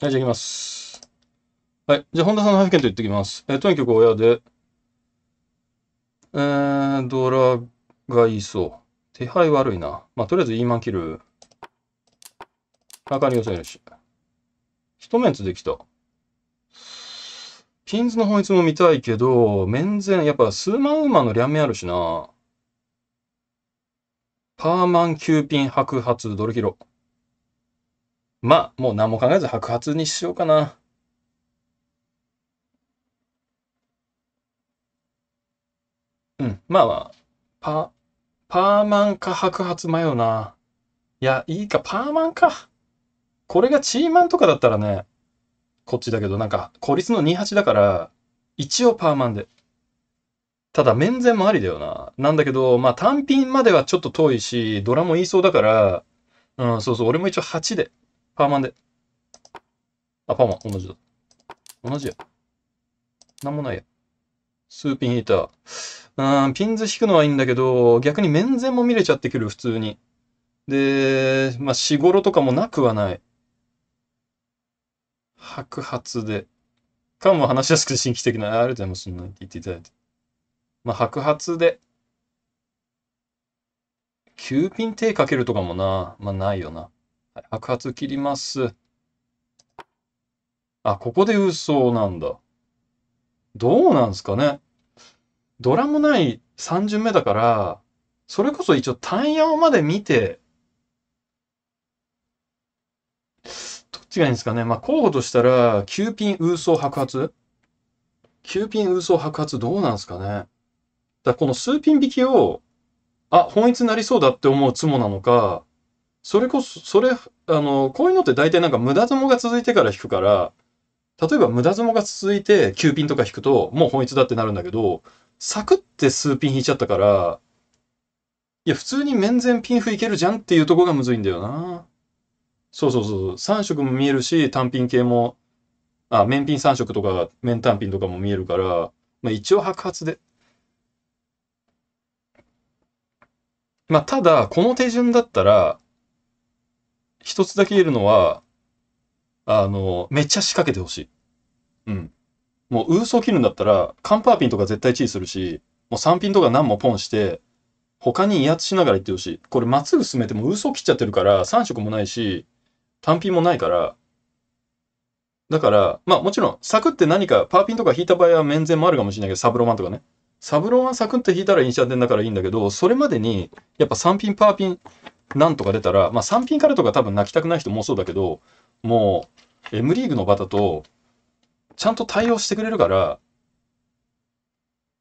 はい、じゃあ行きます。はい。じゃあ、本田さんの配布券と言ってきます。えー、とにかく親で、えー、ドラがいそう。手配悪いな。まあ、とりあえず、イーマン切る。かり寄せるし。一面ンできた。ピンズの本質も見たいけど、面前、やっぱ数万ンの両面あるしな。パーマン、キューピン、白髪、ドルキロ。まあ、もう何も考えず白髪にしようかな。うん、まあまあ、パ、パーマンか白髪迷うな。いや、いいか、パーマンか。これがチーマンとかだったらね、こっちだけど、なんか、孤立の28だから、一応パーマンで。ただ、面前もありだよな。なんだけど、まあ、単品まではちょっと遠いし、ドラも言いそうだから、うん、そうそう、俺も一応8で。パーマンで。あ、パーマン、同じだ。同じや。なんもないや。スーピンヒーター。うん、ピンズ引くのはいいんだけど、逆に面前も見れちゃってくる、普通に。で、まあ、しごろとかもなくはない。白髪で。かも話しやすくて新規的な、ありがとうございます。言っていただいて。まあ、白髪で。9ピン手かけるとかもな、まあ、ないよな。白髪切ります。あ、ここで嘘なんだ。どうなんすかね。ドラもない3巡目だから、それこそ一応単ヤまで見て、どっちがいいんですかね。まあ、候補としたら、9ピンウーソー白髪 ?9 ピンウーソー白髪どうなんすかね。だこの数ピン引きを、あ、本一になりそうだって思うツモなのか、それこそ、それ、あの、こういうのって大体なんか無駄相撲が続いてから引くから、例えば無駄相撲が続いて9ピンとか引くと、もう本一だってなるんだけど、サクって数ピン引いちゃったから、いや、普通に面前ピンフいけるじゃんっていうとこがむずいんだよな。そうそうそう。3色も見えるし、単品系も、あ、面ピン3色とか、面単品とかも見えるから、まあ一応白髪で。まあただ、この手順だったら、一つだけ言えるのは、あの、めっちゃ仕掛けてほしい。うん。もう、ウーソ切るんだったら、カンパーピンとか絶対チ位するし、もう3ピンとか何もポンして、他に威圧しながら行ってほしい。これ、まっすぐ進めてもウーソ切っちゃってるから、3色もないし、単品もないから、だから、まあもちろん、サクって何か、パーピンとか引いた場合は面前もあるかもしれないけど、サブロマンとかね。サブロマンサクって引いたら印象ンだからいいんだけど、それまでに、やっぱ3ピンパーピンなんとか出たら、まあ3品からとか多分泣きたくない人もそうだけど、もう M リーグの場だと、ちゃんと対応してくれるから、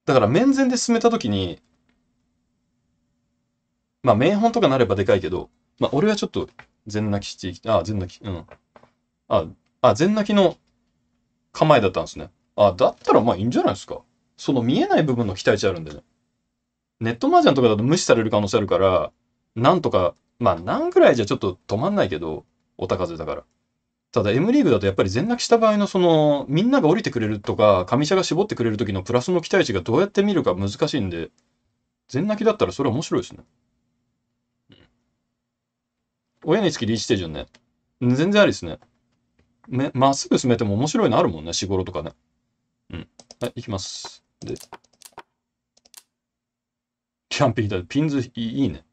だから面前で進めた時に、まあ名本とかなればでかいけど、まあ俺はちょっと全泣きしていき、あ、全泣き、うん。あ、あ、全泣きの構えだったんですね。あ、だったらまあいいんじゃないですか。その見えない部分の期待値あるんでね。ネットマージャンとかだと無視される可能性あるから、なんとか、まあ何ぐらいじゃちょっと止まんないけど、おたかずだから。ただ M リーグだとやっぱり全落した場合のその、みんなが降りてくれるとか、上社が絞ってくれる時のプラスの期待値がどうやって見るか難しいんで、全泣きだったらそれは面白いですね。うん、親につきリーチ手順ね。全然ありですね。め、まっすぐ進めても面白いのあるもんね、仕ろとかね。うん。はい、いきます。で。キャンピーだ。ピンズいいね。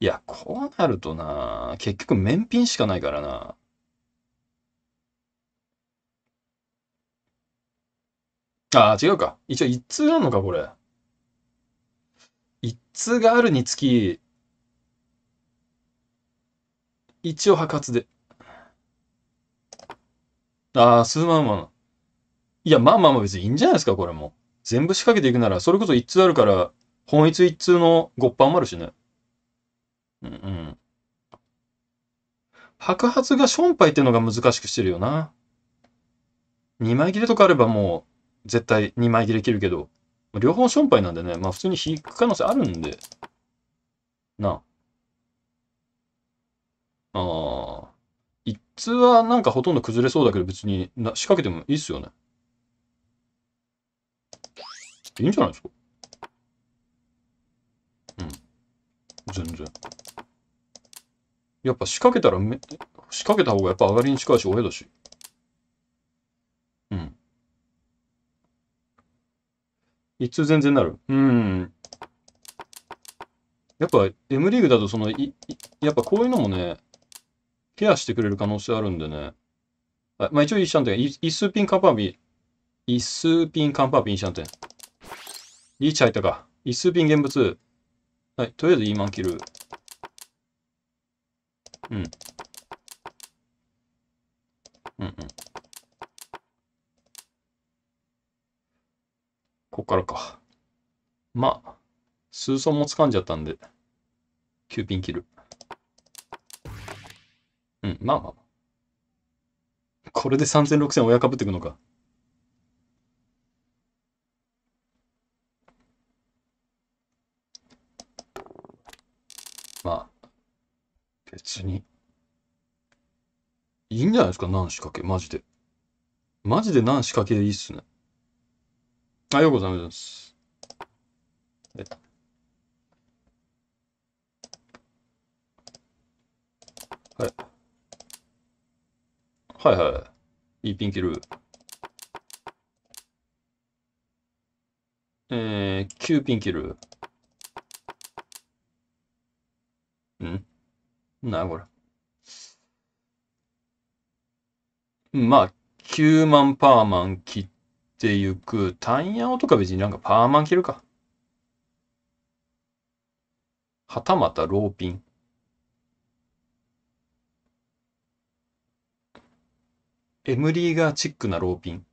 いや、こうなるとな、結局、免品しかないからな。ああ、違うか。一応、一通あるのか、これ。一通があるにつき、一応破活で。ああ、数万万。いや、まあまあまあ別にいいんじゃないですか、これも。全部仕掛けていくなら、それこそ一通あるから、本一一通の5パンもあるしね。うんうん。白髪がションパイっていうのが難しくしてるよな。2枚切れとかあればもう絶対2枚切れ切るけど、両方ションパイなんでね、まあ普通に引く可能性あるんで、なあ。ああ。一通はなんかほとんど崩れそうだけど別にな仕掛けてもいいっすよね。いいんじゃないですかうん。全然。やっぱ仕掛けたらめ、仕掛けた方がやっぱ上がりに近いし、親だし。うん。一通全然なる。うん。やっぱ M リーグだとそのい、い、やっぱこういうのもね、ケアしてくれる可能性あるんでね。あまあ一応イーシャンテン、一数ピンカンパンビ、一数ピンカンパンビイーシャンテン。リーチ入ったか。一数ピン現物。はい、とりあえずイーマン切る。うん。うんうん。こっからか。まあ、数層も掴んじゃったんで、9ピン切る。うん、まあまあ。これで3000、6000親かぶってくのか。別に。いいんじゃないですか、何仕掛け、マジで。マジで何仕掛けいいっすね。あ、ようございます。えはい。はいはい。いいピン切る。えー、9ピン切る。なやこれ。まあ、9万パーマン切っていく。タンヤオとか別になんかパーマン切るか。はたまたローピン。エムリーガーチックなローピン。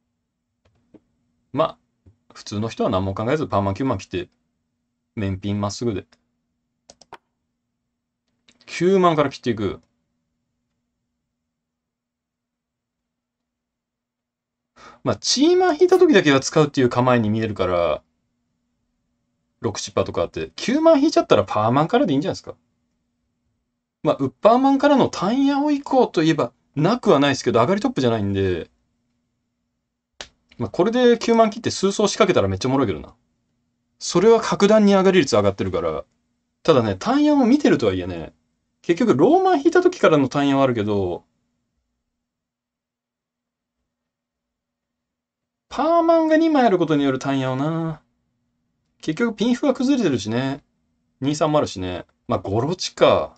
まあ、普通の人は何も考えずパーマン9万切って、面ピンまっすぐで9万から切っていく。まあ、チーマン引いた時だけは使うっていう構えに見えるから、6チッパーとかあって、9万引いちゃったらパーマンからでいいんじゃないですか。まあ、ウッパーマンからの単野をこうといえば、なくはないですけど、上がりトップじゃないんで、まあ、これで9万切って数層仕掛けたらめっちゃおもろいけどな。それは格段に上がり率上がってるから、ただね、単野を見てるとはいえね、結局、ローマン引いた時からの単位はあるけど、パーマンが2枚あることによる単位をな。結局、ピンフが崩れてるしね。23もあるしね。まあ、ゴロチか。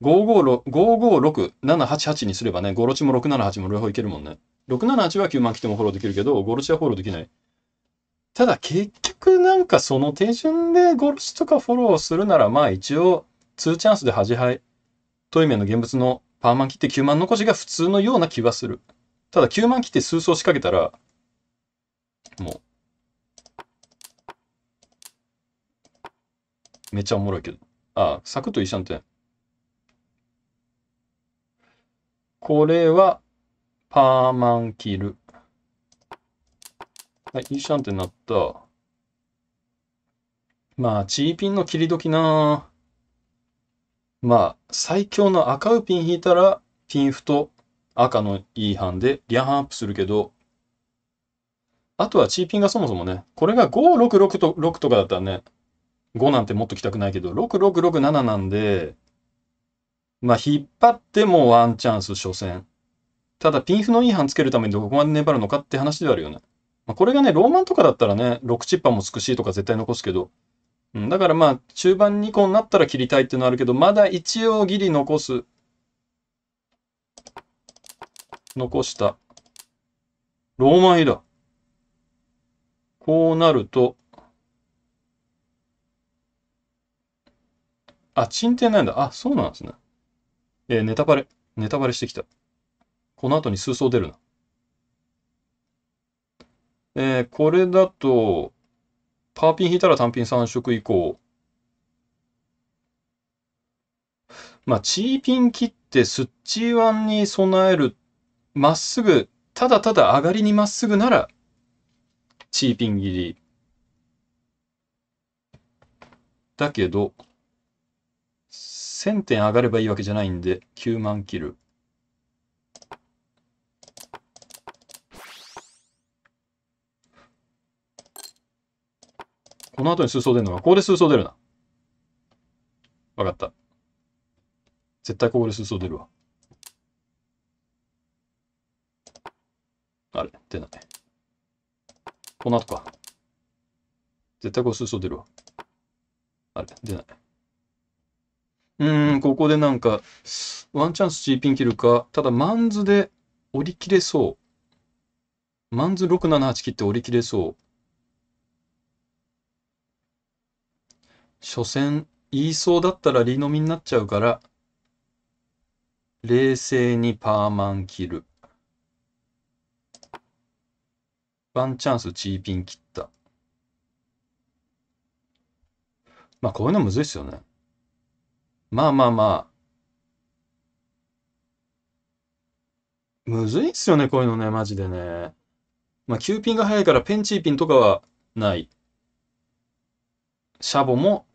556、788にすればね、ゴロチも678も両方いけるもんね。678は9万来てもフォローできるけど、ゴロチはフォローできない。ただ結局なんかその手順でゴロチとかフォローするならまあ一応2チャンスで恥配トイメンの現物のパーマン切って9万残しが普通のような気はする。ただ9万切って数層仕掛けたら、もう、めっちゃおもろいけど。ああ、サクッといいじゃんって。これは、パーマン切る。はい、いいシャンってなった。まあ、チーピンの切り時なぁ。まあ、最強の赤ウピン引いたら、ピンフと赤のいいハンでリアハンアップするけど、あとはチーピンがそもそもね、これが5、6、6と、6とかだったらね、5なんてもっと来たくないけど、6、6、6、7なんで、まあ、引っ張ってもワンチャンス、初戦。ただ、ピンフのいいハンつけるためにどこまで粘るのかって話ではあるよね。まあ、これがね、ローマンとかだったらね、6チッパーもつくしとか絶対残すけど、うん、だからまあ、中盤2個になったら切りたいっていうのはあるけど、まだ一応ギリ残す。残した。ローマ比だ。こうなると、あ、沈点なんだ。あ、そうなんですね。えー、ネタバレ。ネタバレしてきた。この後に数層出るな。えー、これだと、パーピン引いたら単品3色以降。まあ、チーピン切ってスッチーワンに備える、まっすぐ、ただただ上がりにまっすぐなら、チーピン切り。だけど、1000点上がればいいわけじゃないんで、9万切る。この後に数層出るのか。ここで数層出るな。わかった。絶対ここで数層出るわ。あれ出ない。この後か。絶対こう数層出るわ。あれ出ない。うーん、ここでなんか、ワンチャンス G ピン切るか。ただ、マンズで折り切れそう。マンズ678切って折り切れそう。所詮、言いそうだったらリノミになっちゃうから、冷静にパーマン切る。ワンチャンスチーピン切った。まあこういうのむずいっすよね。まあまあまあ。むずいっすよね、こういうのね、マジでね。まあ、9ピンが早いからペンチーピンとかはない。シャボも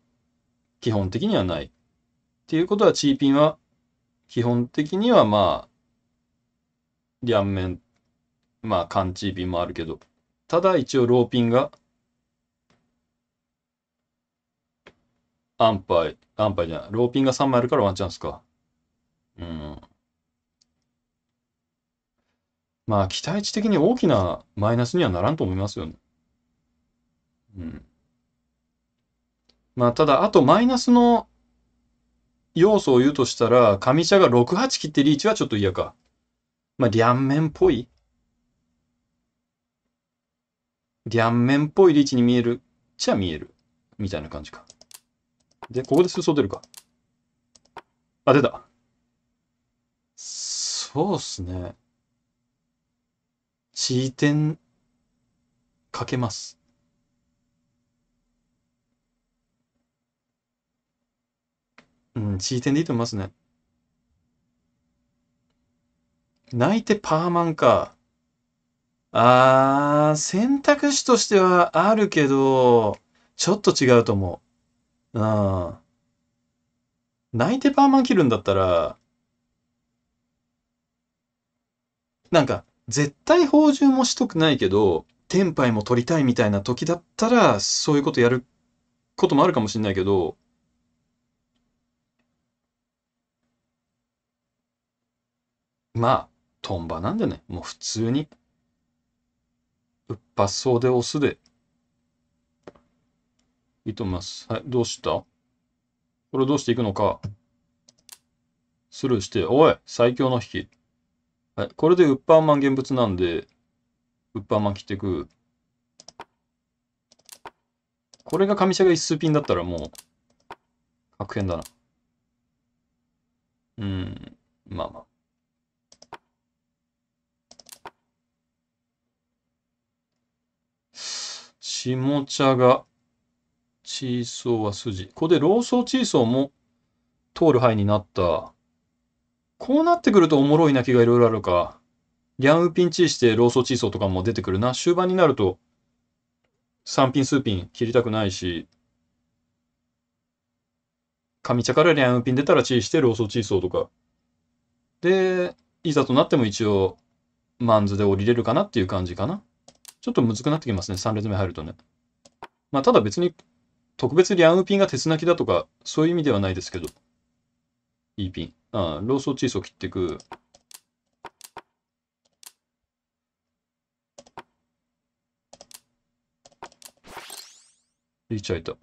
基本的にはない。っていうことは、チーピンは基本的にはまあ、両面、まあ、缶チーピンもあるけど、ただ一応ローピンが、アンパイ、アンパイじゃない、ローピンが3枚あるからワンチャンスか。うん。まあ、期待値的に大きなマイナスにはならんと思いますよね。うん。まあ、ただ、あとマイナスの要素を言うとしたら、上茶が6八切ってリーチはちょっと嫌か。まあ、両面っぽい両面っぽいリーチに見える。ちゃ見える。みたいな感じか。で、ここで数層出るか。あ、出た。そうっすね。地点かけます。うん、地位点でいいと思いますね。泣いてパーマンか。あー、選択肢としてはあるけど、ちょっと違うと思う。うん。泣いてパーマン切るんだったら、なんか、絶対放獣もしとくないけど、天杯も取りたいみたいな時だったら、そういうことやることもあるかもしれないけど、まあ、トンバなんでね、もう普通に、うっぱそうで押すで、いいと思います。はい、どうしたこれどうしていくのか。スルーして、おい最強の引き。はい、これでウッパーマン現物なんで、ウッパーマン切っていく。これが上車が一数ピンだったらもう、確変だな。うん、まあまあ。下茶がチーソーは筋。ここでソ僧チーソーも通る範囲になった。こうなってくるとおもろい泣きがいろいろあるか。リャンウピンチーしてロソ僧チーソーとかも出てくるな。終盤になると3ピン数ピン切りたくないし。神茶からリャンウピン出たらチーしてロソ僧チーソーとか。で、いざとなっても一応、マンズで降りれるかなっていう感じかな。ちょっとずくなってきますね。3列目入るとね。まあ、ただ別に、特別リアングピンが鉄泣なだとか、そういう意味ではないですけど。いいピン。ああ、ローソーチーソー切っていく。リーチ開いた。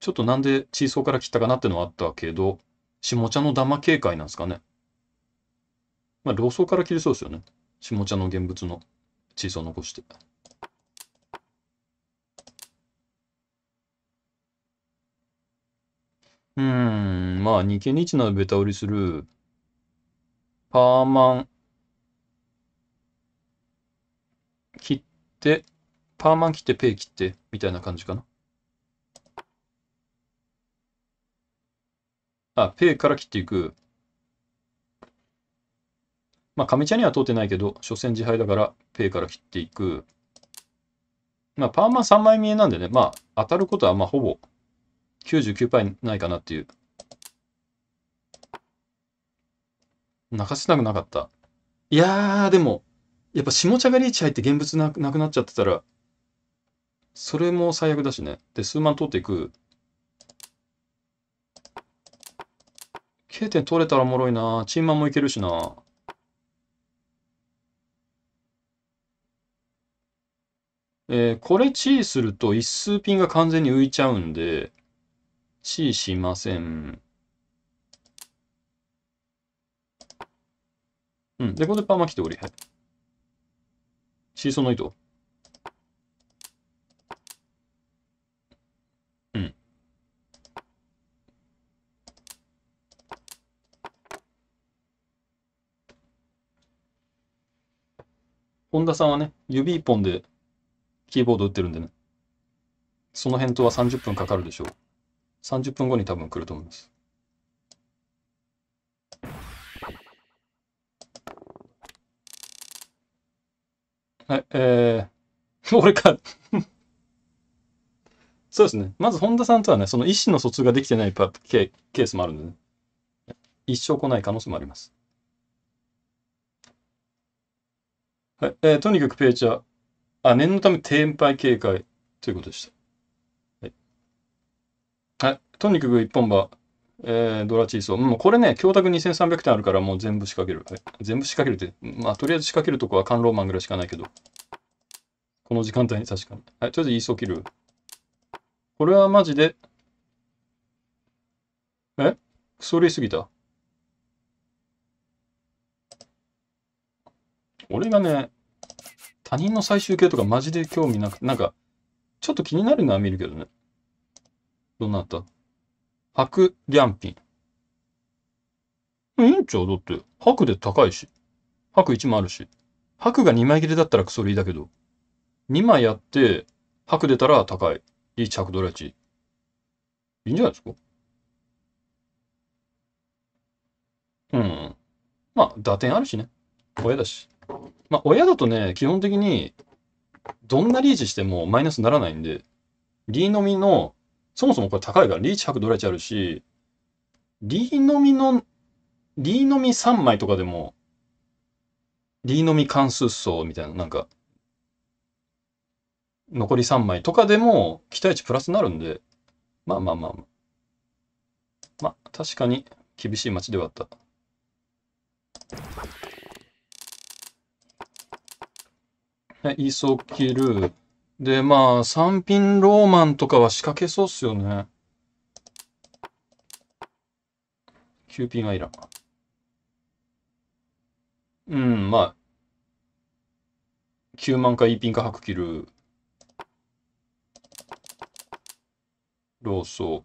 ちょっとなんでチーソーから切ったかなってのはあったけど、下茶のダマ警戒なんですかね。まあ、ローソーから切れそうですよね。下茶の現物のチーズを残して。うーん、まあ、二軒ニチならベタ売りする。パーマン。切って、パーマン切って、ペイ切って、みたいな感じかな。あ、ペイから切っていく。まあ、亀茶には通ってないけど、所詮自敗だから、ペイから切っていく。まあ、パーマ3枚見えなんでね、まあ、当たることは、まあ、ほぼ99%ないかなっていう。泣かせたくなかった。いやー、でも、やっぱ下茶がリーチ入って現物なくなっちゃってたら、それも最悪だしね。で、数万通っていく。K 点取れたらおもろいな。チンマンもいけるしな。えー、これチーすると一数ピンが完全に浮いちゃうんで、チーしません。うん。で、ここでパーマ来ており。はい。シーソーの糸。うん。本田さんはね、指一本でキーボード打ってるんでね。その返答は30分かかるでしょう。30分後に多分来ると思います。はい、えー、俺か そうですね。まず、本田さんとはね、その意思の疎通ができてないパケケースもあるんでね。一生来ない可能性もあります。はい、えー、とにかくペイチャー、あ、念のため転敗警戒ということでした。はい。はい、とにかく一本場、えー、ドラチーソー。もうこれね、教託2300点あるからもう全部仕掛ける。はい、全部仕掛けるって、まあとりあえず仕掛けるとこはカンローマンぐらいしかないけど。この時間帯に確かに。はい、とりあえずイーソー切る。これはマジで、えクソレすぎた。俺がね、他人の最終形とかマジで興味なくなんか、ちょっと気になるのは見るけどね。どなたハク・リャンピン。いいんちゃうだって、ハクで高いし。ハク1もあるし。ハクが2枚切れだったらクソリーだけど。2枚やって、ハク出たら高い。いい着ドラ値。いいんじゃないですかうん。まあ、打点あるしね。親だし。まあ、親だとね、基本的に、どんなリーチしてもマイナスにならないんで、リーのみの、そもそもこれ高いからリーチ100ドラチあるし、リーのみの、リーのみ3枚とかでも、リーのみ関数層みたいな、なんか、残り3枚とかでも期待値プラスになるんで、まあまあまあまあ。まあ、確かに厳しい街ではあった。イーソキル。で、まあ、三品ローマンとかは仕掛けそうっすよね。9品はいらん。うん、まあ、9万か E ピンか白切る。ローソー。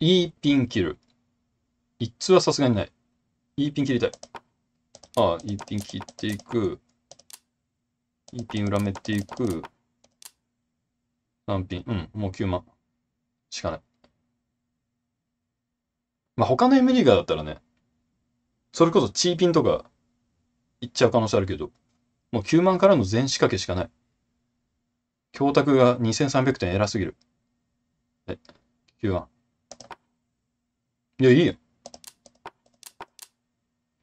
E ピン切る。一通はさすがにない。E ピン切りたい。あ、一品切っていく。一品裏めっていく。何品うん、もう9万。しかない。まあ、他の M リーガーだったらね、それこそチーピンとか、いっちゃう可能性あるけど、もう9万からの全仕掛けしかない。供託が2300点偉すぎる。はい、9万。いや、いいよ。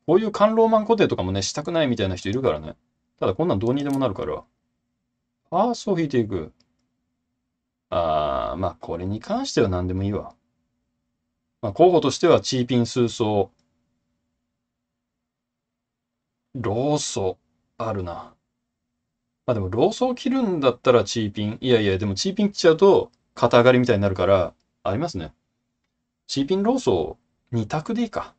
こういう官老マン固定とかもね、したくないみたいな人いるからね。ただこんなんどうにでもなるから。ファーストを引いていく。あー、まあこれに関しては何でもいいわ。まあ候補としてはチーピン数層。ーソあるな。まあでもロソを切るんだったらチーピン。いやいや、でもチーピン切っちゃうと肩上がりみたいになるから、ありますね。チーピンロソ僧2択でいいか。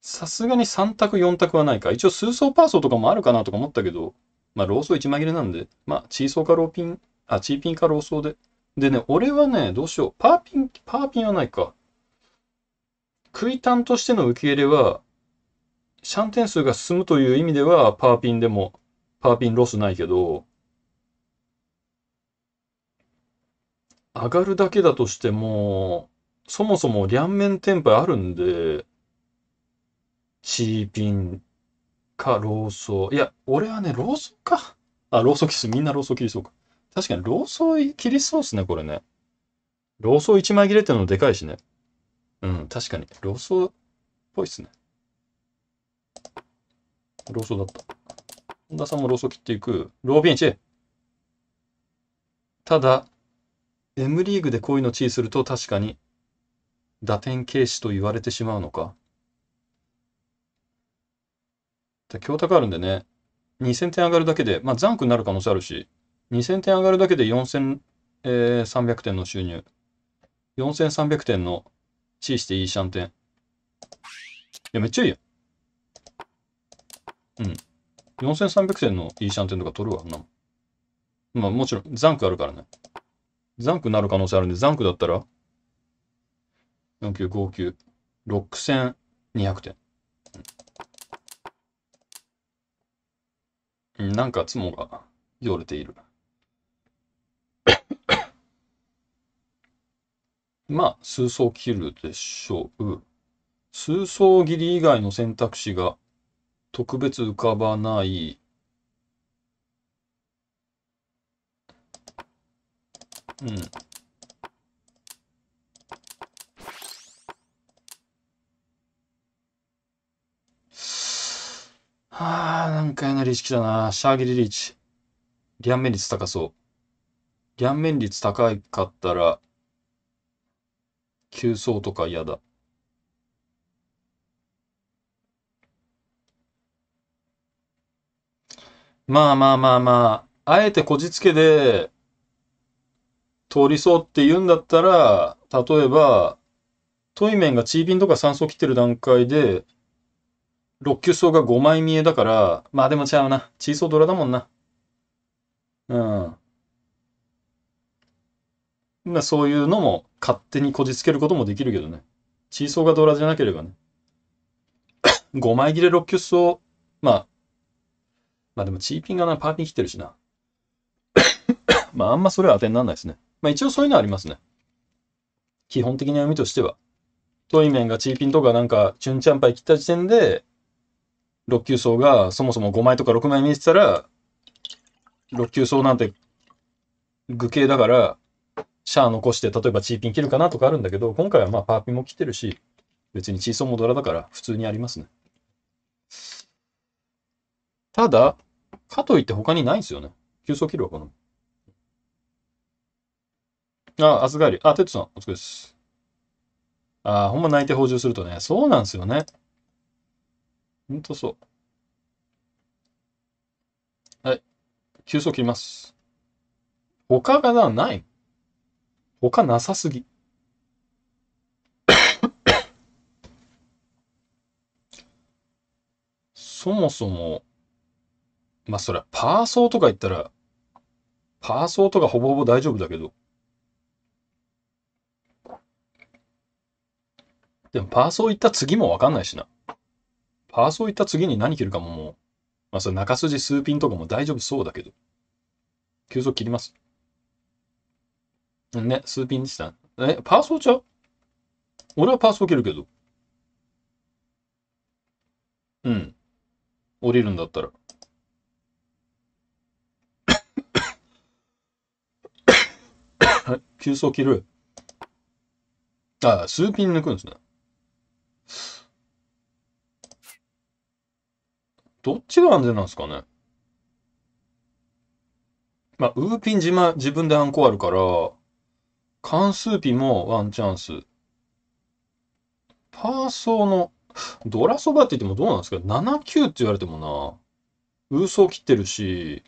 さすがに3択4択はないか。一応数層パーソーとかもあるかなとか思ったけど、まあ、ローソー1枚切れなんで、まあ、チーソーかローピン、あ、チーピンかローソーで。でね、俺はね、どうしよう。パーピン、パーピンはないか。クイタンとしての受け入れは、シャンテン数が進むという意味では、パーピンでも、パーピンロスないけど、上がるだけだとしても、そもそも両面テン廃あるんで、チーピンか、ローソー。いや、俺はね、ローソーか。あ、ローソーキス。みんなローソー切りそうか。確かに、ローソー切りそうっすね、これね。ローソー一枚切れてるのでかいしね。うん、確かに。ローソーっぽいっすね。ローソーだった。本田さんもローソー切っていく。ロービンチただ、M リーグでこういうのチーすると確かに打点軽視と言われてしまうのか。で、強高あるんでね、2000点上がるだけで、まあ、残クになる可能性あるし、2000点上がるだけで4300、点の収入。4300点の C していいシャンテン。いや、めっちゃいいやうん。4300点のいいシャンテンとか取るわ、なまあ、もちろん、残クあるからね。残クになる可能性あるんで、残クだったら、4959、6200点。なんか雲がよれている。まあ、数層切るでしょう。数層切り以外の選択肢が特別浮かばない。うん。ああ、なんか嫌なリーチ来な。シャーギリリーチ。両面率高そう。両面率高いかったら、急走とか嫌だ。まあまあまあまあ、あえてこじつけで、通りそうって言うんだったら、例えば、トイメンがチービンとか酸素切ってる段階で、6級層が5枚見えだから、まあでもちゃうな。チーソードラだもんな。うん。まあそういうのも勝手にこじつけることもできるけどね。チーソーがドラじゃなければね。5 枚切れ6級層、まあ、まあでもチーピンがな、パーティー来てるしな。まああんまそれは当てにならないですね。まあ一応そういうのはありますね。基本的な読みとしては。トイメンがチーピンとかなんか、チュンチャンパイ切った時点で、6級層がそもそも5枚とか6枚見せてたら、6級層なんて具形だから、シャア残して、例えばチーピン切るかなとかあるんだけど、今回はまあパーピンも切ってるし、別にチーソンもドラだから普通にありますね。ただ、かといって他にないんですよね。急走切るわ、この。あ、あすがり。あ、テッドさん、お疲れです。あ、ほんま泣いて補充するとね、そうなんですよね。ほんとそう。はい。急速切ります。他がない。他なさすぎ。そもそも、まあそりゃパーソーとか言ったら、パーソーとかほぼほぼ大丈夫だけど。でもパーソー行った次もわかんないしな。パーソー行った次に何切るかももう、まあそれ中筋数ピンとかも大丈夫そうだけど。急速切ります。ね、数ピンでした。え、パーソーちゃう俺はパーソー切るけど。うん。降りるんだったら。急速切る。ああ、数ピン抜くんですね。どっちが安全なんですかね。まあ、ウーピン自ま、自分であンコあるから、関数ピもワンチャンス。パーソーの、ドラそばって言ってもどうなんですか ?79 って言われてもな、ウーソー切ってるし、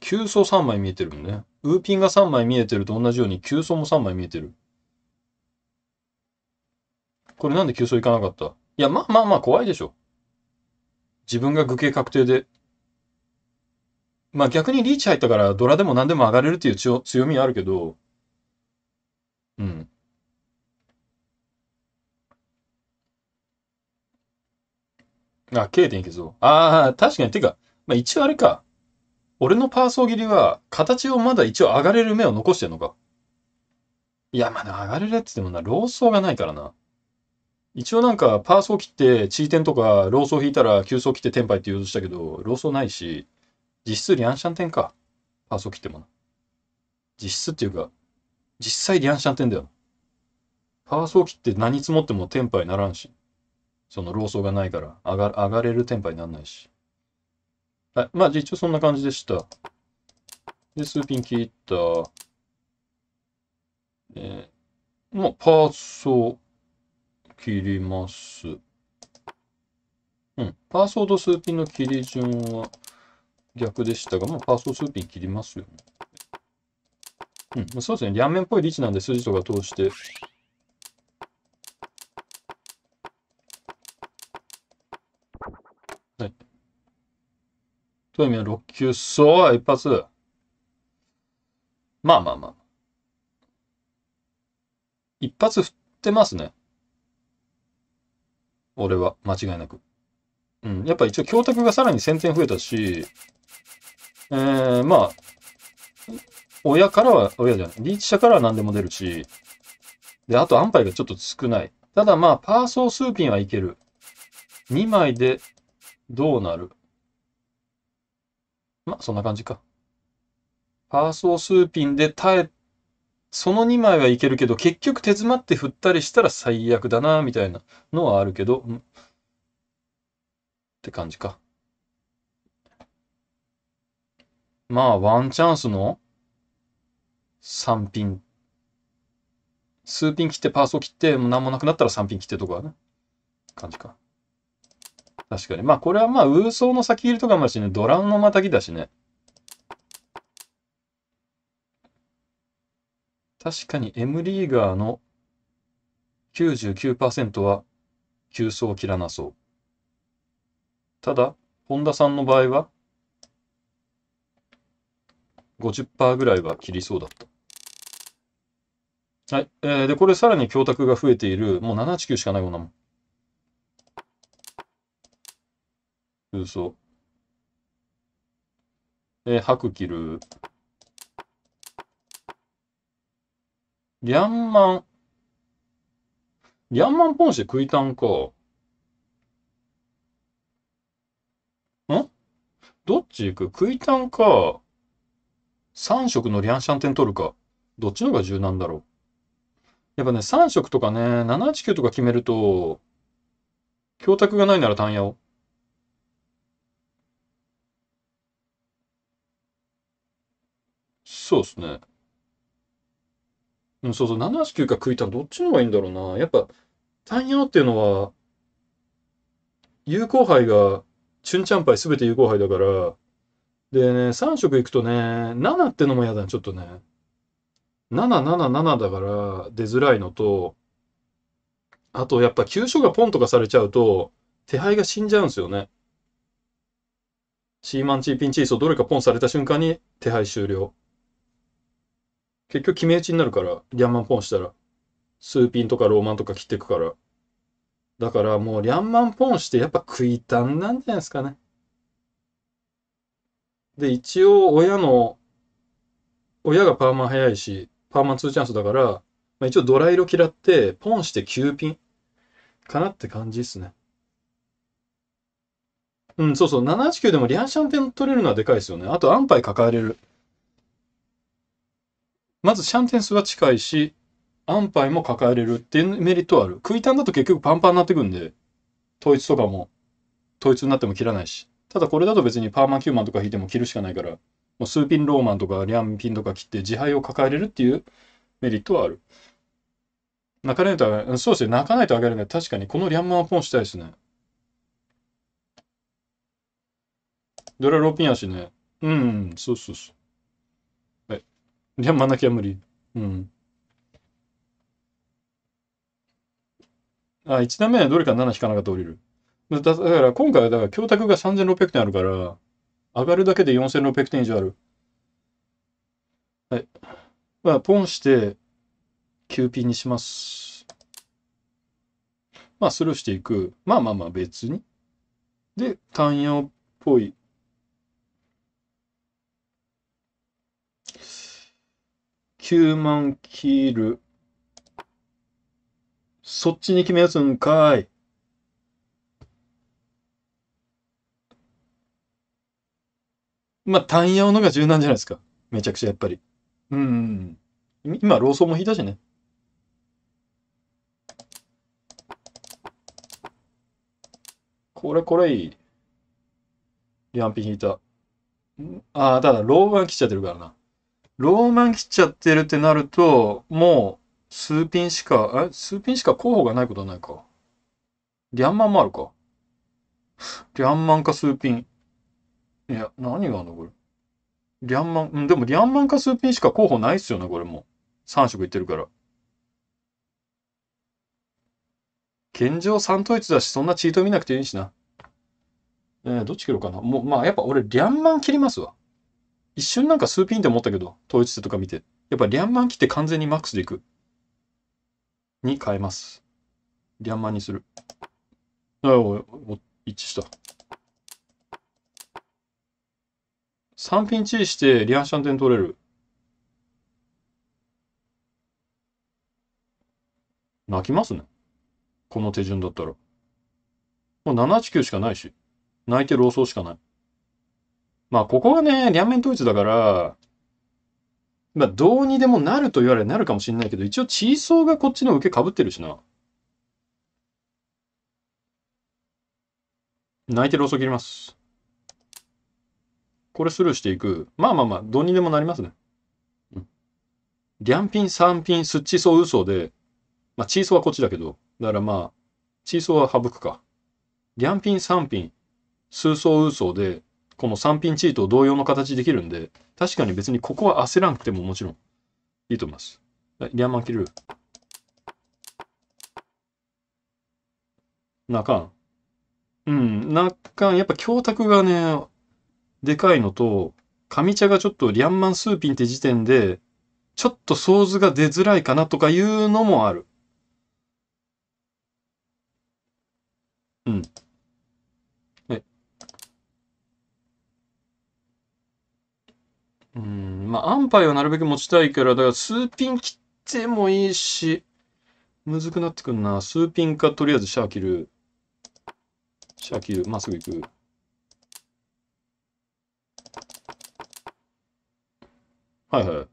急走3枚見えてるもんね。ウーピンが3枚見えてると同じように急走も3枚見えてる。これなんで急走いかなかったいや、まあまあまあ怖いでしょ。自分が愚形確定で。まあ逆にリーチ入ったからドラでも何でも上がれるっていう強みあるけど、うん。あ、K 点いけそう。ああ、確かに。てか、まあ一応あれか。俺のパーソー切りは、形をまだ一応上がれる目を残してんのか。いや、まだ上がれるって言ってもな、老僧がないからな。一応なんか、パーソー切って、チーテンとか、ローソー引いたら、急走切ってテンパイって言うとしたけど、ローソーないし、実質リアンシャンテンか。パーソー切ってもな。実質っていうか、実際リアンシャンテンだよ。パーソー切って何積もってもテンパイならんし。そのローソーがないから、上が上がれるテンパイにならないし。はい。まあ、一応そんな感じでした。で、スーピン切った。えー、まあ、パーソー。切ります。うん。パーソード数ピンの切り順は逆でしたが、もうパーソード数ピン切りますよね。うん、そうですね。両面っぽいリーチなんで、筋とか通して。はい。ト意ミは6球、そう、一発。まあまあまあ。一発振ってますね。俺は、間違いなく。うん。やっぱ一応、教託がさらに戦点増えたし、えー、まあ、親からは、親じゃない、リーチ者からは何でも出るし、で、あと安牌がちょっと少ない。ただまあ、パーソー数ピンはいける。2枚で、どうなるまあ、そんな感じか。パーソー数ピンで耐えその2枚はいけるけど、結局手詰まって振ったりしたら最悪だな、みたいなのはあるけど、って感じか。まあ、ワンチャンスの3ピン。数ピン切ってパーソ切って、もう何もなくなったら3ピン切ってとかね。感じか。確かに。まあ、これはまあ、ウーソーの先切りとかもあるしね、ドラムのまたぎだしね。確かに M リーガーの99%は急走を切らなそう。ただ、本田さんの場合は50%ぐらいは切りそうだった。はい。えー、で、これさらに教託が増えている、もう789しかないようなもん。急走。えー、白切る。リャンマン。リャンマンポンシェ食いたんか。んどっち行く食いたんか。3色のリャンシャンテン取るか。どっちの方が柔軟だろう。やっぱね、3色とかね、719とか決めると、教託がないなら単野を。そうっすね。うん、そうそう、789か食いたらどっちの方がいいんだろうな。やっぱ、単陽っていうのは、有効杯が、チュンチャンパイすべて有効杯だから、でね、3色いくとね、7ってのも嫌だね、ちょっとね。777だから出づらいのと、あとやっぱ急所がポンとかされちゃうと、手配が死んじゃうんですよね。シーマンチーピンチーソーどれかポンされた瞬間に手配終了。結局決め打ちになるから、リャンマンポンしたら。スーピンとかローマンとか切っていくから。だからもうリャンマンポンしてやっぱ食いたんなんじゃないですかね。で、一応親の、親がパーマン早いし、パーマン2チャンスだから、まあ、一応ドライ色嫌って、ポンして9ピンかなって感じですね。うん、そうそう。789でもリアンシャンテン取れるのはでかいですよね。あと、アンパイ抱えれる。まずシャンテンスは近いし、安牌も抱えれるっていうメリットはある。クイタンだと結局パンパンになってくんで、統一とかも、統一になっても切らないし。ただこれだと別にパーマン9万とか引いても切るしかないから、もう数ピンローマンとかリャンピンとか切って自敗を抱えれるっていうメリットはある。泣かないと、そうですね、泣かないとあげるね。確かにこのリャンマンポンしたいですね。ドラローピンやしね。うん、そうそうそう。まなきゃ無理。うん。あ、1段目はどれか7引かなかった降りる。だだから今回はだから教託が3600点あるから、上がるだけで4600点以上ある。はい。まあ、ポンして、9ンにします。まあ、スルーしていく。まあまあまあ、別に。で、単4っぽい9万キル。そっちに決めやすんかい。まあ、単用のが柔軟じゃないですか。めちゃくちゃやっぱり。うん。今、ローソンも引いたしね。これこれいい。リアンピン引いた。ああ、ただ、ローガン来ちゃってるからな。ローマン切っちゃってるってなると、もう、スーピンしか、え数ピンしか候補がないことはないか。リャンマンもあるか。リャンマンかスーピン。いや、何があんのこれ。リャンマン、うん、でもリャンマンかスーピンしか候補ないっすよね、これも。3色いってるから。現状3統一だし、そんなチート見なくていいしな。えー、どっち切ろうかな。もう、まあ、やっぱ俺、リャンマン切りますわ。一瞬なんか数ピンって思ったけど、統一手とか見て。やっぱリャンマン切って完全にマックスでいく。に変えます。リャンマンにする。あお、お、一致した。3ピンチしてリアンシャンテン取れる。泣きますね。この手順だったら。もう789しかないし。泣いて老僧しかない。まあここはね、両面統一だから、まあどうにでもなると言われなるかもしれないけど、一応ーソ層がこっちの受け被ってるしな。泣いてる遅切ります。これスルーしていく。まあまあまあ、どうにでもなりますね。りゃんぴピン、スッチすっちそで、まあ、ーソーはこっちだけど、だからまあ、ーソーは省くか。りピン、ぴん、さんぴん、すうそで、この3ピンチートを同様の形できるんで、確かに別にここは焦らなくてももちろんいいと思います。リャンマン切る。なかん。うん、なかん。やっぱ教託がね、でかいのと、上茶がちょっとリャンマンスーピンって時点で、ちょっと想像が出づらいかなとかいうのもある。うん。うん、まあ、安牌はなるべく持ちたいから、だから数ピン切ってもいいし、むずくなってくんな。数ピンか、とりあえずシャー切る。シャー切る。まっすぐ行く。はいはい。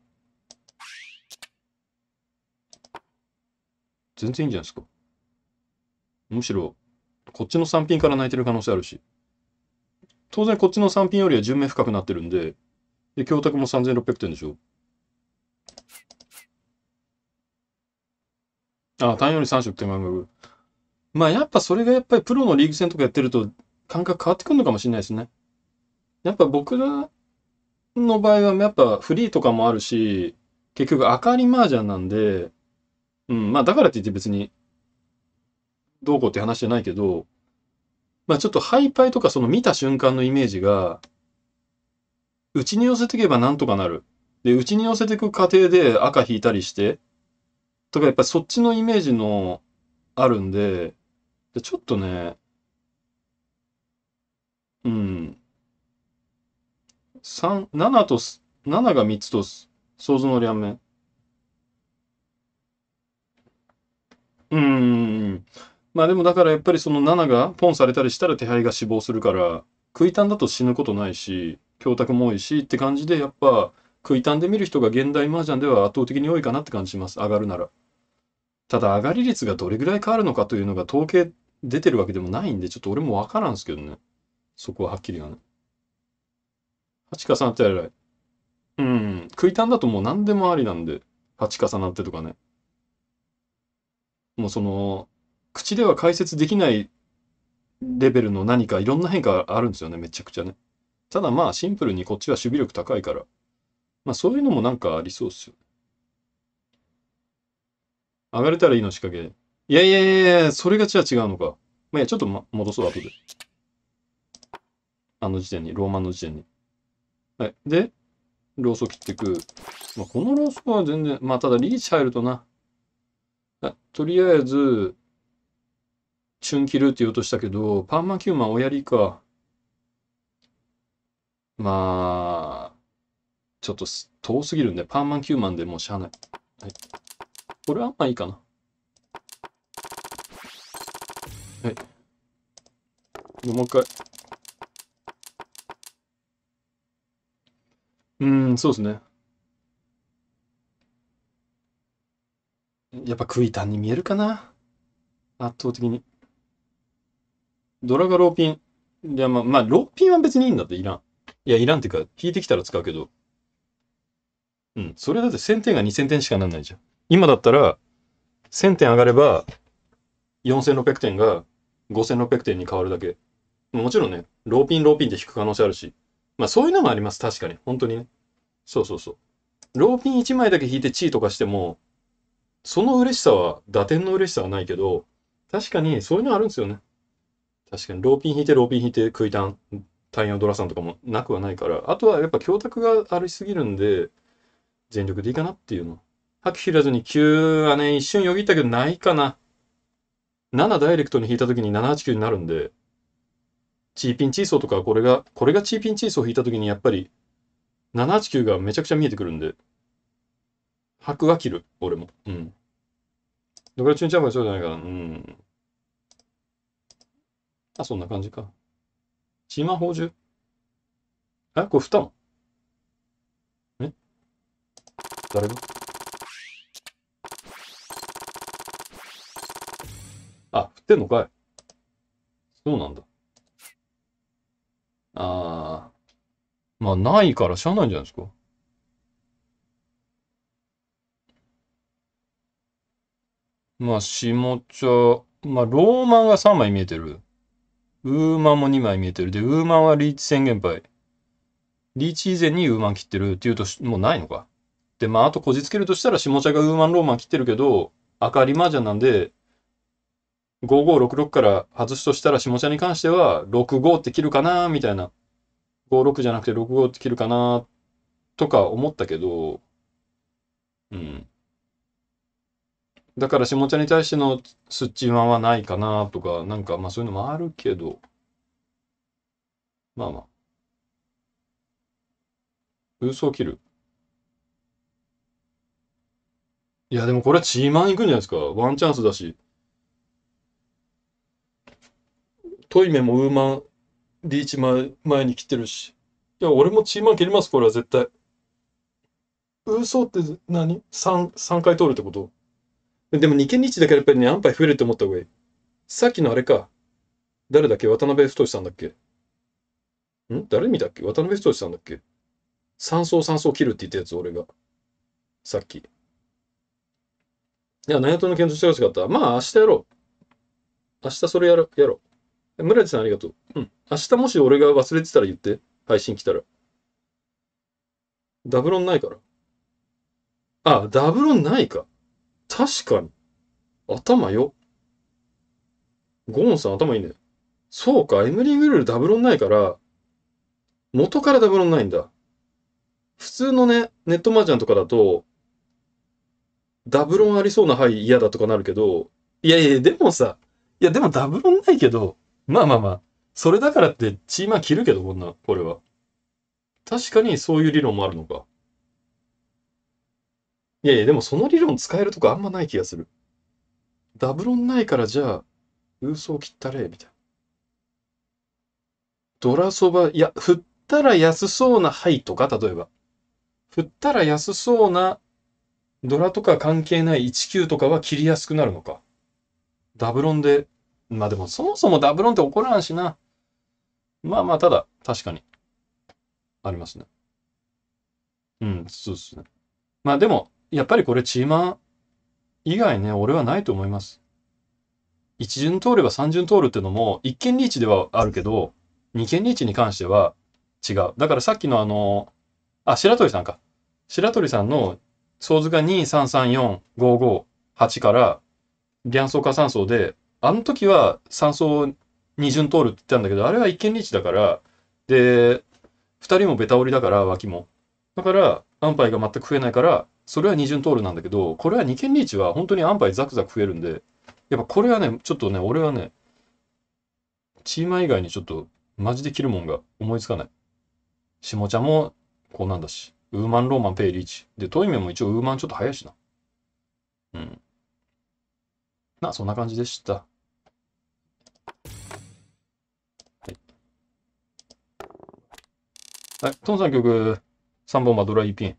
全然いいんじゃないですか。むしろ、こっちの3ンから泣いてる可能性あるし。当然こっちの3ンよりは順目深くなってるんで、で、教託も3600点でしょ。あ、単より3色手前ぐらまあ、やっぱそれがやっぱりプロのリーグ戦とかやってると感覚変わってくるのかもしれないですね。やっぱ僕らの場合はやっぱフリーとかもあるし、結局明かり麻雀なんで、うん、まあだからって言って別にどうこうって話じゃないけど、まあちょっとハイパイとかその見た瞬間のイメージがうちに寄せていけばなんとかなる。で、うちに寄せていく過程で赤引いたりして、とかやっぱりそっちのイメージのあるんで、でちょっとね、うん。三、七と、七が三つと、想像の両面。うん。まあでもだからやっぱりその7がポンされたりしたら手配が死亡するから、食いたんだと死ぬことないし、供託も多いしって感じで、やっぱ、食いたんで見る人が現代麻雀では圧倒的に多いかなって感じします。上がるなら。ただ、上がり率がどれぐらい変わるのかというのが統計出てるわけでもないんで、ちょっと俺もわからんすけどね。そこははっきりがね。8重なってやらい。うん。食いたんだともう何でもありなんで。8重なってとかね。もうその、口では解説できないレベルの何かいろんな変化あるんですよね、めちゃくちゃね。ただまあシンプルにこっちは守備力高いから。まあそういうのもなんかありそうっすよ。上がれたらいいの仕掛け。いやいやいやいや、それがじゃあ違うのか。まあいや、ちょっと、ま、戻そう、後で。あの時点に、ローマンの時点に。はい。で、ローソ切っていく。まあ、このローソは全然、まあただリーチ入るとな。とりあえず、チュン切るって言おうとしたけど、パーマン9万おやりか。まあ、ちょっと遠すぎるんで、パーマン9万でもうしゃあない。はい。これはまあいいかな。はい。もう一回。うん、そうですね。やっぱクイタンに見えるかな圧倒的に。ドラがローピン。いや、まあ、まあ、ローピンは別にいいんだって、いらん。いや、いらんっていうか、引いてきたら使うけど。うん。それだって1000点が2000点しかなんないじゃん。今だったら、1000点上がれば、4600点が5600点に変わるだけ。もちろんね、ローピンローピンって引く可能性あるし。まあそういうのもあります。確かに。本当にね。そうそうそう。ローピン1枚だけ引いてチーとかしても、その嬉しさは、打点の嬉しさはないけど、確かにそういうのあるんですよね。確かに、ローピン引いて、ローピン引いて、食いタン、タイヤのドラさんとかもなくはないから、あとはやっぱ教託がありすぎるんで、全力でいいかなっていうの。吐き切らずに9はね、一瞬よぎったけどないかな。7ダイレクトに引いた時に789になるんで、チーピンチーソーとか、これが、これがチーピンチーソー引いた時にやっぱり、789がめちゃくちゃ見えてくるんで、白は切る、俺も。うん。だからチュンチャンバはそうじゃないから、うん。あ、そんな感じか。島宝珠えこれ蓋え誰があ、振ってんのかいそうなんだ。あー。まあ、ないからしゃあないんじゃないですか。まあ、下茶。まあ、ローマンが3枚見えてる。ウーマンも2枚見えてる。で、ウーマンはリーチ宣言牌。リーチ以前にウーマン切ってるっていうと、もうないのか。で、まあ、あとこじつけるとしたら、下茶がウーマンローマン切ってるけど、赤リりマージャンなんで、5566から外すとしたら、下茶に関しては、65って切るかなみたいな。56じゃなくて65って切るかなとか思ったけど、うん。だから下茶に対してのスッチマンはないかなとか、なんかまあそういうのもあるけど、まあまあ。嘘を切る。いや、でもこれはチーマン行くんじゃないですか。ワンチャンスだし。トイメもウーマン、リーチ前前に来てるし。いや、俺もチーマン切ります、これは絶対。嘘って何 ?3、3回通るってことでも二軒日だけやっぱりね、安牌増えると思った方がいい。さっきのあれか。誰だっけ渡辺太さんだっけん誰見たっけ渡辺太さんだっけ三層三層切るって言ったやつ、俺が。さっき。いや、何やとの検討してほしかった。まあ、明日やろう。明日それやろ、やろう。村地さんありがとう。うん。明日もし俺が忘れてたら言って。配信来たら。ダブロンないから。あ、ダブロンないか。確かに。頭よ。ゴーンさん頭いいね。そうか、エムリン・グルールダブロンないから、元からダブロンないんだ。普通のね、ネットマージャンとかだと、ダブロンありそうな囲嫌だとかなるけど、いやいや、でもさ、いやでもダブロンないけど、まあまあまあ、それだからってチーマー切るけど、こんな、これは。確かにそういう理論もあるのか。いやいや、でもその理論使えるとこあんまない気がする。ダブロンないからじゃあ、嘘を切ったれ、みたいな。ドラそば、いや、振ったら安そうなハイとか、例えば。振ったら安そうなドラとか関係ない19とかは切りやすくなるのか。ダブロンで、まあでもそもそもダブロンって怒らんしな。まあまあ、ただ、確かに。ありますね。うん、そうですね。まあでも、やっぱりこれチーマ以外ね、俺はないと思います。一巡通れば三巡通るってのも、一見リーチではあるけど、二見リーチに関しては違う。だからさっきのあの、あ、白鳥さんか。白鳥さんの相図が2334558から両層化3層で、あの時は3層二巡通るって言ったんだけど、あれは一見リーチだから、で、二人もベタ折りだから、脇も。だから、安牌が全く増えないから、それは二巡通るなんだけど、これは二権リーチは本当に安牌ザクザク増えるんで、やっぱこれはね、ちょっとね、俺はね、チーマ以外にちょっとマジで切るもんが思いつかない。下茶もこうなんだし、ウーマン、ローマン、ペイ、リーチ。で、トイメンも一応ウーマンちょっと早いしな。うん。まあ、そんな感じでした。はい。はい、トンさん曲、3本はドライピン。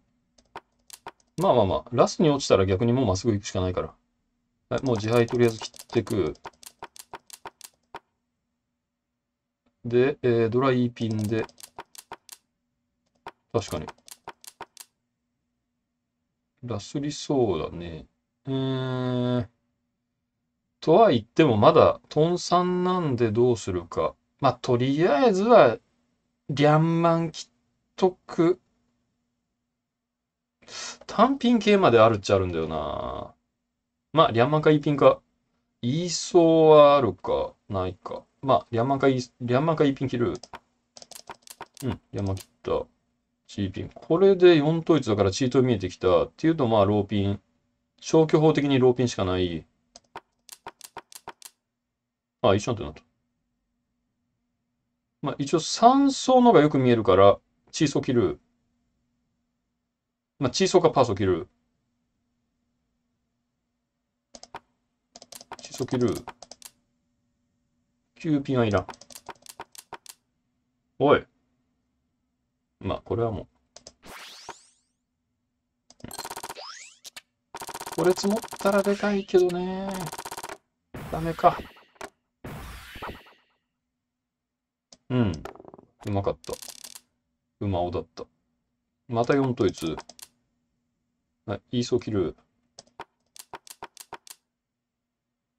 まあまあまあ、ラスに落ちたら逆にもうまっすぐ行くしかないから。はい、もう自敗とりあえず切っていく。で、えー、ドライピンで。確かに。ラスりそうだね。う、えーん。とは言ってもまだ、トンんなんでどうするか。まあ、とりあえずは、リャンマン切っとく単品系まであるっちゃあるんだよな。まあ、リャンマンかイーピンか。イーソーはあるか、ないか。まあ、リャンマンかイー、リャンマンかイーピン切る。うん、リャンマン切った。チーピン。これで4統一だからチート見えてきた。っていうと、まあ、ローピン。消去法的にローピンしかない。あ、一緒なんてなった。まあ、一応3層のがよく見えるから、チーソー切る。まあ、チーソーかパーソー切る。チーソー切る。キューピンはいらん。おい。まあ、これはもう。これ積もったらでかいけどね。ダメか。うん。うまかった。馬尾だった。また4統一。はい、イーソ切る。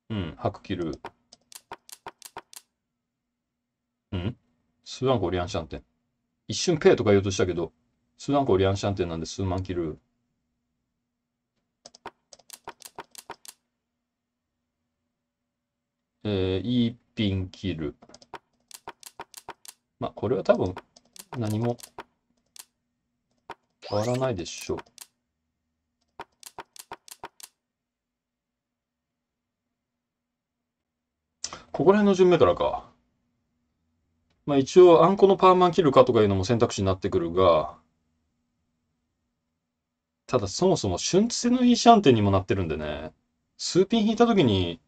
うん、白切る。うん。数ンコリアンシャンテン。一瞬ペーとか言おうとしたけど、ス数ンコリアンシャンテンなんで数万切る。えー、いいピン切る。まあ、これは多分何も変わらないでしょう。ここら辺の順目からか。まあ一応、あんこのパーマン切るかとかいうのも選択肢になってくるが、ただそもそも瞬性のいいシャンテンにもなってるんでね、数ピン引いた時に、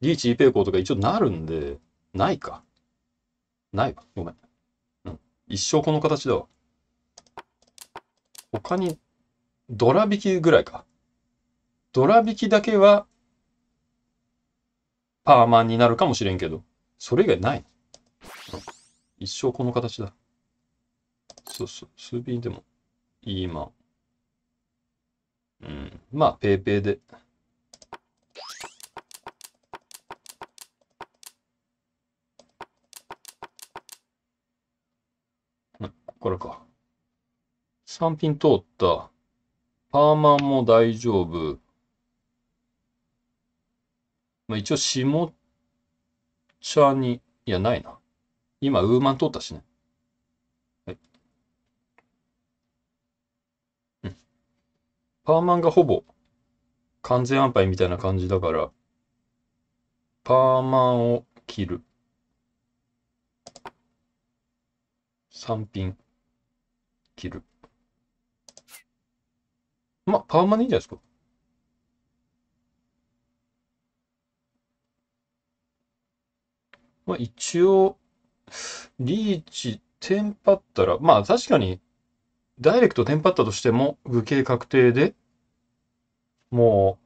リーチ、イペイコーとか一応なるんで、ないか。ないわ。ごめん。うん。一生この形だわ。他に、ドラ引きぐらいか。ドラ引きだけはパーマンになるかもしれんけど、それ以外ない。一生この形だ。そうそう、数便でもいいまうん、まあ、ペーペーで。これかか。3品通った。パーマンも大丈夫。まあ、一応、下茶に、いや、ないな。今、ウーマン通ったしね。はい。うん。パーマンがほぼ、完全安牌みたいな感じだから、パーマンを切る。3品切る。まあ、パーマンでいいんじゃないですか。まあ一応、リーチ、テンパったら、まあ確かに、ダイレクトテンパったとしても、具形確定で、も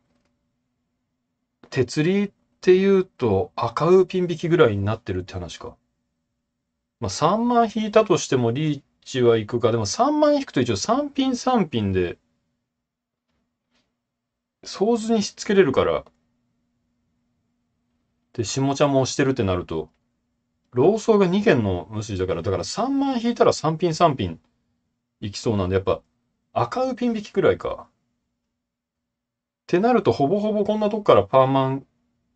う、鉄リっていうと赤ウピン引きぐらいになってるって話か。まあ3万引いたとしてもリーチは行くか。でも3万引くと一応3ピン3ピンで、想図にしつけれるから、で、下茶も押してるってなると、老僧が2軒の主だから、だから3万引いたら3品3品いきそうなんで、やっぱ赤うピン引きくらいか。ってなると、ほぼほぼこんなとこからパーマン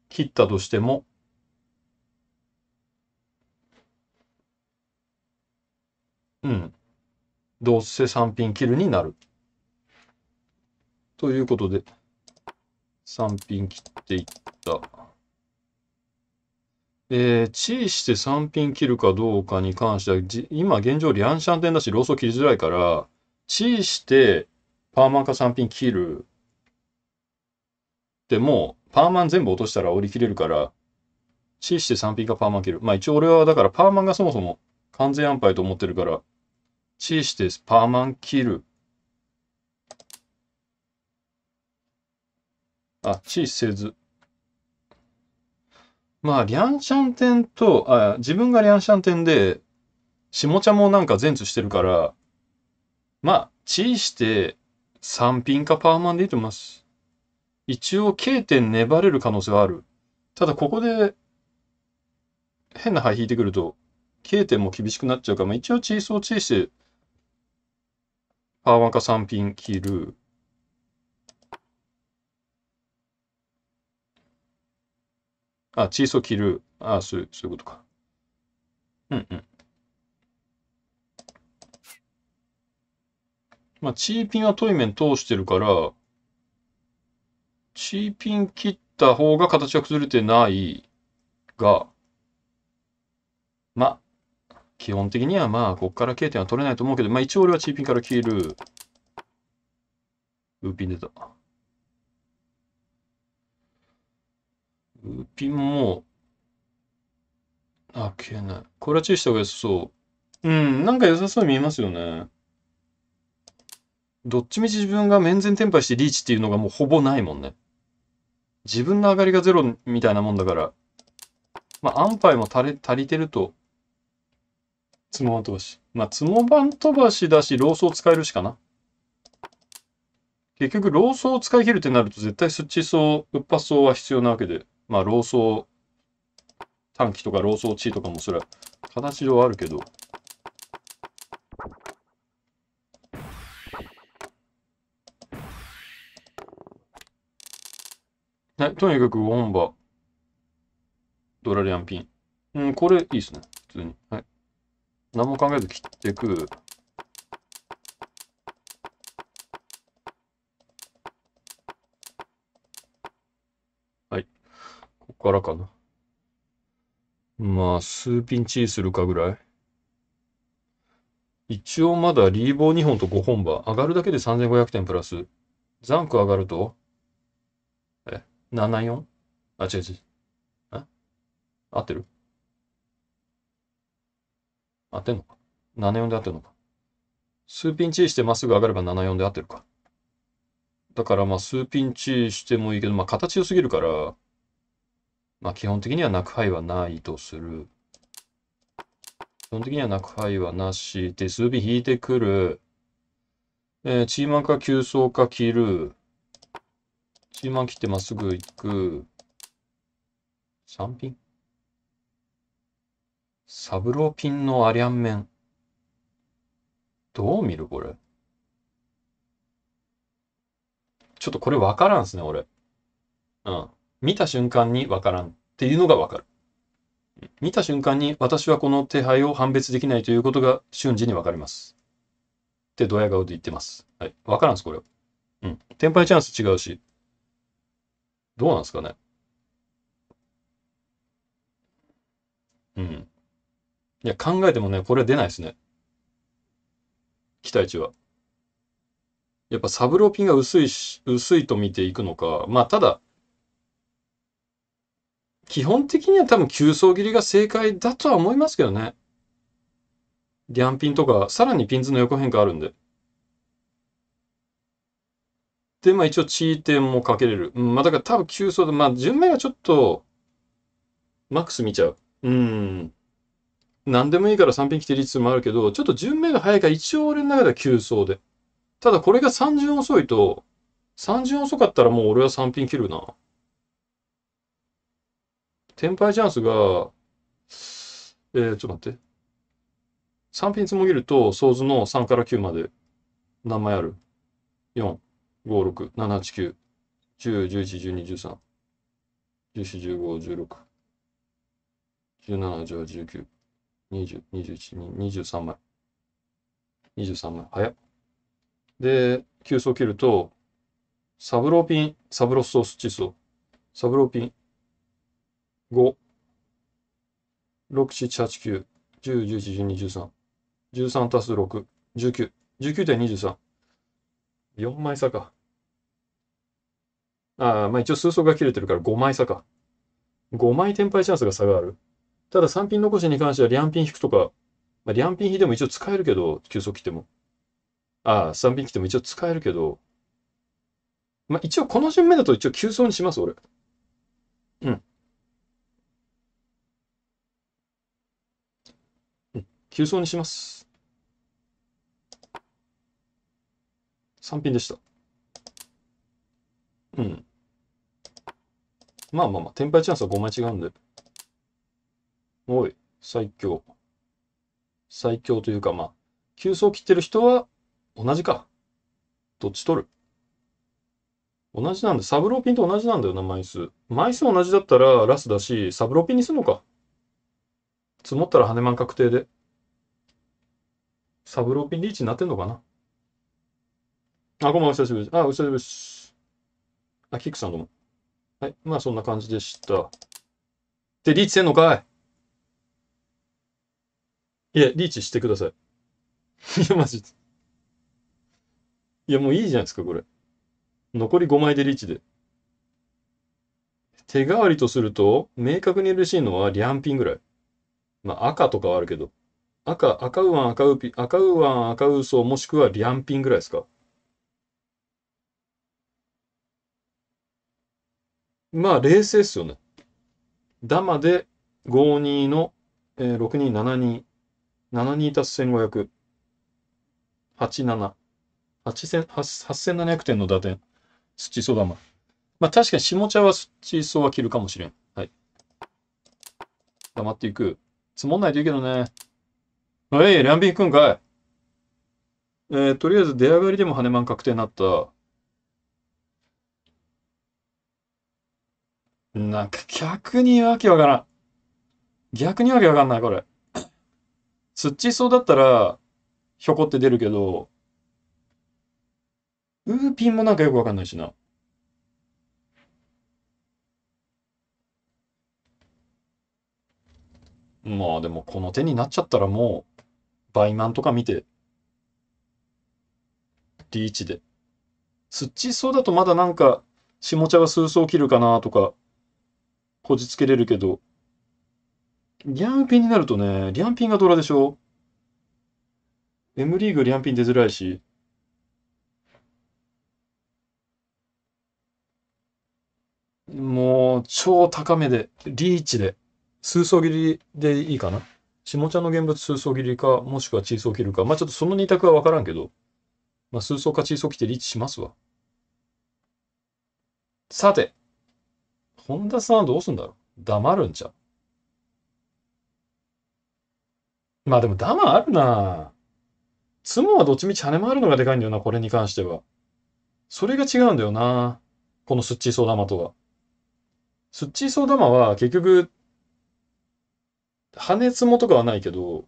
切ったとしても、うん。どうせ3品切るになる。ということで、3品切っていった。えー、地位して3ン切るかどうかに関しては、今現状リアンシャンテンだし、ローソン切りづらいから、地位してパーマンか3ン切る。でも、パーマン全部落としたら折り切れるから、地位して3ンかパーマン切る。まあ一応俺はだからパーマンがそもそも完全安牌と思ってるから、地位してパーマン切る。あ、地位せず。まあ、リャンシャン店と、あ自分がリャンシャン店で、下茶もなんか全治してるから、まあ、チーして、3品かパーマンでいいと思います。一応、K 点粘れる可能性はある。ただ、ここで、変な牌引いてくると、K 点も厳しくなっちゃうから、まあ、一応、チーソーチーして、パーマンか3品切る。あ、チーソー切る。あ、そう、そういうことか。うんうん。まあ、チーピンはトイメン通してるから、チーピン切った方が形は崩れてないが、まあ、基本的にはまあ、こっから K 点は取れないと思うけど、まあ一応俺はチーピンから消える。ウーピン出た。ピンも、あ、消えない。これは注意した方が良さそう。うん、なんか良さそうに見えますよね。どっちみち自分が面前転敗してリーチっていうのがもうほぼないもんね。自分の上がりがゼロみたいなもんだから。まあ、安牌も足り足りてると。つもばん飛ばし。まあ、つもばん飛ばしだし、ローソー使えるしかな。結局、ローソを使い切るってなると、絶対スッチう。ウッパ層は必要なわけで。まあ、老僧、短期とか老僧地位とかもそれは形上あるけど、はい、とにかく本場、ドラリアンピン。うん、これいいっすね、普通に。はい。何も考えず切ってく。からかな。まあ、数ピンチするかぐらい。一応まだリーボー2本と5本場。上がるだけで3500点プラス。残ンク上がると、え、74? あ、違う違う。え合ってる合ってんのか ?74 で合ってんのか数ピンチしてまっすぐ上がれば74で合ってるか。だからまあ数ピンチしてもいいけど、まあ形良すぎるから、まあ、基本的には泣く範囲はないとする。基本的には泣く範囲はなしで、数尾引いてくる。えー、チーマンか急走か切る。チーマン切ってまっすぐ行く。3ピンサブローピンのアリャン面。どう見るこれ。ちょっとこれわからんすね、俺。うん。見た瞬間にわからんっていうのがわかる。見た瞬間に私はこの手配を判別できないということが瞬時にわかります。ってドヤ顔で言ってます。はい。わからんす、これは。うん。転売チャンス違うし。どうなんですかね。うん。いや、考えてもね、これは出ないですね。期待値は。やっぱサブローピンが薄いし、薄いと見ていくのか。まあ、ただ、基本的には多分急走切りが正解だとは思いますけどね。リャンピンとか、さらにピンズの横変化あるんで。で、まあ一応地位点もかけれる。うん、まあだから多分急走で、まあ順目がちょっと、マックス見ちゃう。うん。何でもいいから3ピン来て率もあるけど、ちょっと順目が早いから一応俺の中では急走で。ただこれが3巡遅いと、3巡遅かったらもう俺は3ピン切るな。テンパイチャンスが、えー、ちょっと待って。3ピンつもぎると、ソーズの3から9まで何枚ある ?4、5、6、7、8、9、10、11、12、13、14、15、16、17、18、19、20、21、23枚。23枚。早っ。で、急須切ると、サブローピン、サブロスソースチソ、サブローピン、5、6、7、8、9、10、11、12、13。13足す6、19。19点23。4枚差か。ああ、まあ一応数層が切れてるから5枚差か。5枚転廃チャンスが差がある。ただ3品残しに関しては両品引くとか、まあ、両品引いても一応使えるけど、急速切っても。ああ、3品切っても一応使えるけど、まあ一応この順目だと一応急走にします、俺。うん。急走にします。3品でした。うん。まあまあまあ、天イチャンスは5枚違うんで。おい、最強。最強というかまあ、急走切ってる人は同じか。どっち取る同じなんで、サブローピンと同じなんだよな、枚数。枚数同じだったらラスだし、サブローピンにすんのか。積もったら跳ねまん確定で。サブローピンリーチになってんのかなあ、こんばんは、久しぶりです。あ、お久しぶりです。あ、キックさんどうも。はい、まあそんな感じでした。で、リーチせんのかいいや、リーチしてください。いや、マジで。いや、もういいじゃないですか、これ。残り5枚でリーチで。手代わりとすると、明確に嬉しいのはリャンピンぐらい。まあ、赤とかはあるけど。赤、赤ウわン、赤ウピ、赤ウわン、赤ウソ、もしくはリアンピンぐらいですかまあ、冷静っすよね。ダマで52の、えー、62、72。72足す1500。87。8700点の打点。土ダマ。まあ確かに下茶はチそは切るかもしれん。はい。黙っていく。積もんないといいけどね。おい、ランビンくんかい。えー、とりあえず出上がりでもネまん確定になった。なんか逆にわけわからん。逆にわけわかんない、これ。土そうだったら、ひょこって出るけど、ウーピンもなんかよくわかんないしな。まあでもこの手になっちゃったらもう、バイマンとか見て、リーチで。スッチーそうだとまだなんか、下茶が数層切るかなとか、こじつけれるけど、リャンピンになるとね、リャンピンがドラでしょ ?M リーグリャンピン出づらいし。もう、超高めで、リーチで、数層切りでいいかな下茶の現物数層切りか、もしくは地層切るか。まあちょっとその二択はわからんけど、まあ数層か地層切ってリーチしますわ。さて、本田さんはどうすんだろう黙るんちゃうまあでも黙あるなツモはどっちみち跳ね回るのがでかいんだよな、これに関しては。それが違うんだよなこのスッチーソーダマとは。スッチーソーダマは結局羽根積もとかはないけど、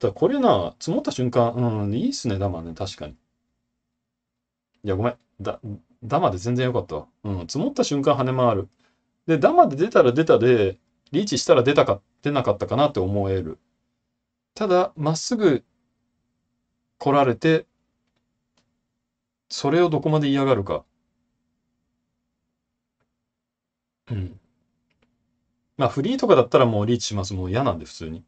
だこれな、積もった瞬間、うん、いいっすね、ダマね、確かに。いや、ごめん。だ、ダマで全然良かったわ。うん、積もった瞬間跳ね回る。で、ダマで出たら出たで、リーチしたら出たか、出なかったかなって思える。ただ、まっすぐ来られて、それをどこまで嫌がるか。うん。まあフリーとかだったらもうリーチします。もう嫌なんで普通に。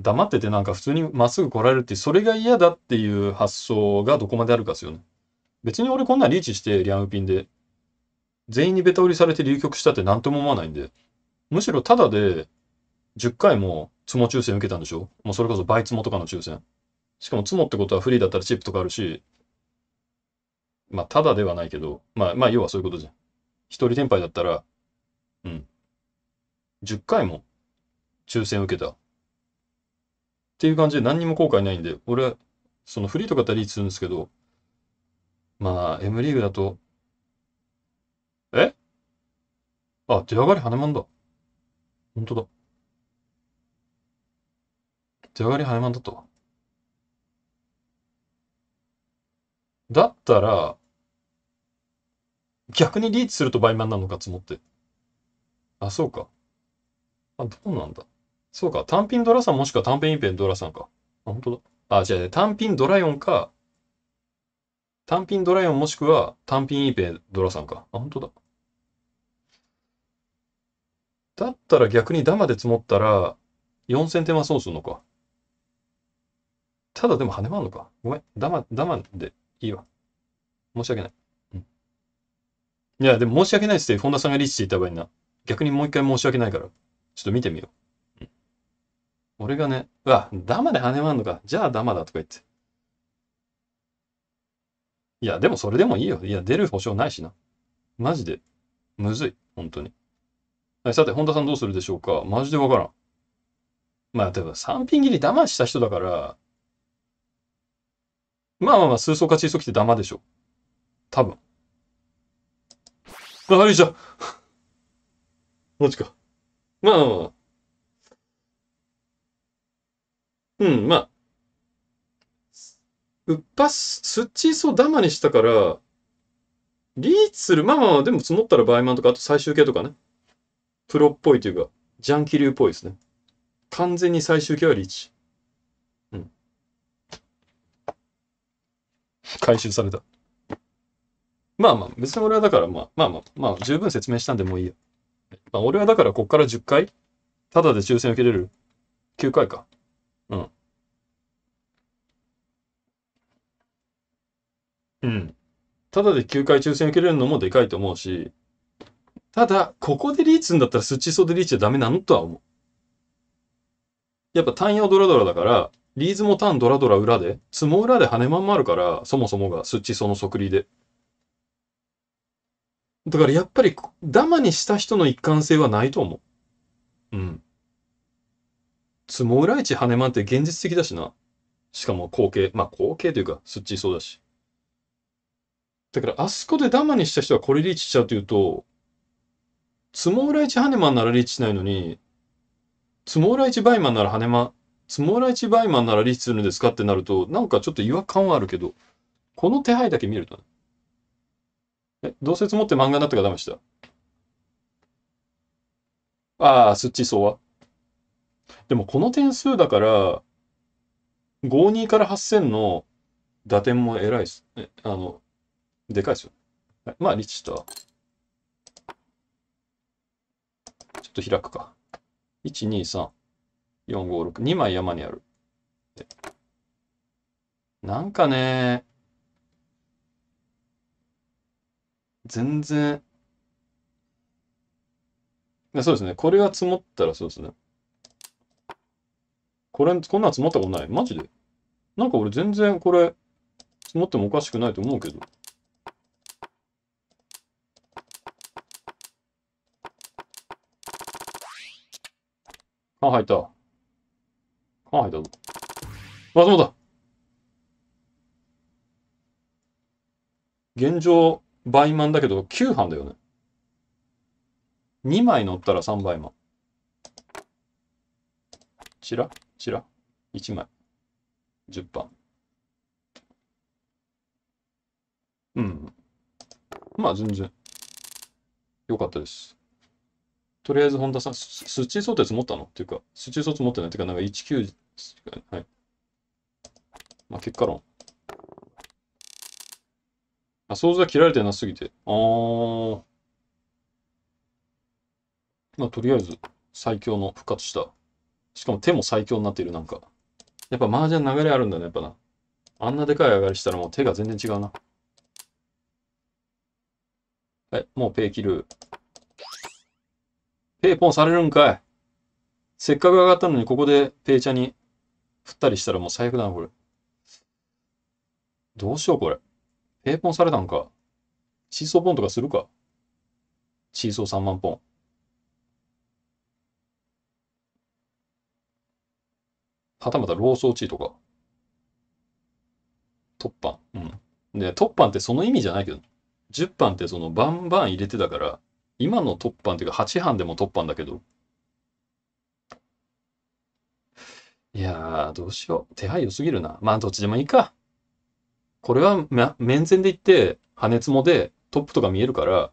黙っててなんか普通にまっすぐ来られるって、それが嫌だっていう発想がどこまであるかですよね。別に俺こんなリーチしてリアムピンで、全員にベタ売りされて流局したって何とも思わないんで、むしろタダで10回もツモ抽選受けたんでしょもうそれこそ倍ツモとかの抽選。しかもツモってことはフリーだったらチップとかあるし、まあタダではないけど、まあまあ要はそういうことじゃん。一人転敗だったら、うん、10回も抽選受けた。っていう感じで何にも後悔ないんで、俺、そのフリーとかだったらリーチするんですけど、まあ、M リーグだと、えあ、出上がりねまんだ。本当だ。出上がりねまんだっただったら、逆にリーチすると倍満なのかつもって。あ、そうか。あ、どうなんだ。そうか、単品ドラさんもしくは単品インペンドラさんか。あ、本当だ。あ、違う違う。単品ドラヨンか、単品ドラヨンもしくは単品インペンドラさんか。あ、本当だ。だったら逆にダマで積もったら、4000点は損するのか。ただでも跳ね回るのか。ごめん。ダマ、ダマでいいわ。申し訳ない。うん。いや、でも申し訳ないっすって、本田さんがリーチしていた場合な。逆にもう一回申し訳ないから。ちょっと見てみよう。俺がね、うわ、ダマで跳ね回んのか。じゃあダマだとか言って。いや、でもそれでもいいよ。いや、出る保証ないしな。マジで。むずい。本当に。はい、さて、本田さんどうするでしょうかマジでわからん。まあ、例えば、三品切りダマした人だから、まあまあまあ、数層か小層きてダマでしょ。多分。あ、あれじゃ。マジか。まあ、まあ、うん、まあ、うっぱす、すっちーそうダマにしたから、リーチする。まあまあ、でも積もったらバイマンとか、あと最終形とかね。プロっぽいというか、ジャンキ流っぽいですね。完全に最終形はリーチ。うん。回収された。まあまあ、別に俺はだから、まあまあまあ、まあ十分説明したんでもういいよ。まあ、俺はだからこっから10回ただで抽選受けれる ?9 回か。うん。うん。ただで9回抽選受けれるのもでかいと思うし、ただ、ここでリーチするんだったらスチソでリーチはダメなのとは思う。やっぱ単用ドラドラだから、リーズも単ドラドラ裏で、相撲裏で跳ねまんまあるから、そもそもがスチソの即利で。だからやっぱり、ダマにした人の一貫性はないと思う。うん。いち裏市羽間って現実的だしな。しかも後継、まあ後継というか、そっちいそうだし。だから、あそこでダマにした人はこれリーチしちゃうというと、いち裏市羽間ならリーチしないのに、うら裏市バイマンなら羽間、うら裏市バイマンならリーチするんですかってなると、なんかちょっと違和感はあるけど、この手配だけ見るとね。うせ積持って漫画になったからダメでした。ああ、スッチそうは。でもこの点数だから、52から8000の打点も偉いです。え、あの、でかいですよ。はい、まあ、リッチした。ちょっと開くか。1、2、3、4、5、6。2枚山にある。なんかね、全然、そうですね。これが積もったらそうですね。これ、こんな積もったことない。マジで。なんか俺全然これ、積もってもおかしくないと思うけど。缶入った。缶入ったぞ。あ、そうだ現状、倍満だけど9班だよね。2枚乗ったら3倍満。チラチラ1枚。10番。うん。まあ全然。よかったです。とりあえず本田さん、スチーソー鉄持ったのっていうか、スチーソー鉄持ってないっていうか、なんか19、はい。まあ結果論。あ、想像が切られてなすぎて。あー。まあ、とりあえず、最強の復活した。しかも手も最強になっている、なんか。やっぱ麻雀流れあるんだね、やっぱな。あんなでかい上がりしたらもう手が全然違うな。はい、もうペイ切る。ペイポンされるんかい。せっかく上がったのに、ここでペイ茶に振ったりしたらもう最悪だな、これ。どうしよう、これ。平ポンされたんか。シーソーポンとかするか。シーソー3万ポン。はたまたローソーチとか。トッパン。うん。で、トッパンってその意味じゃないけど、10パンってそのバンバン入れてたから、今のトッパンっていうか8班でもトッパンだけど。いやー、どうしよう。手配良すぎるな。まあ、どっちでもいいか。これは、ま、面前で言って、羽根つもでトップとか見えるから、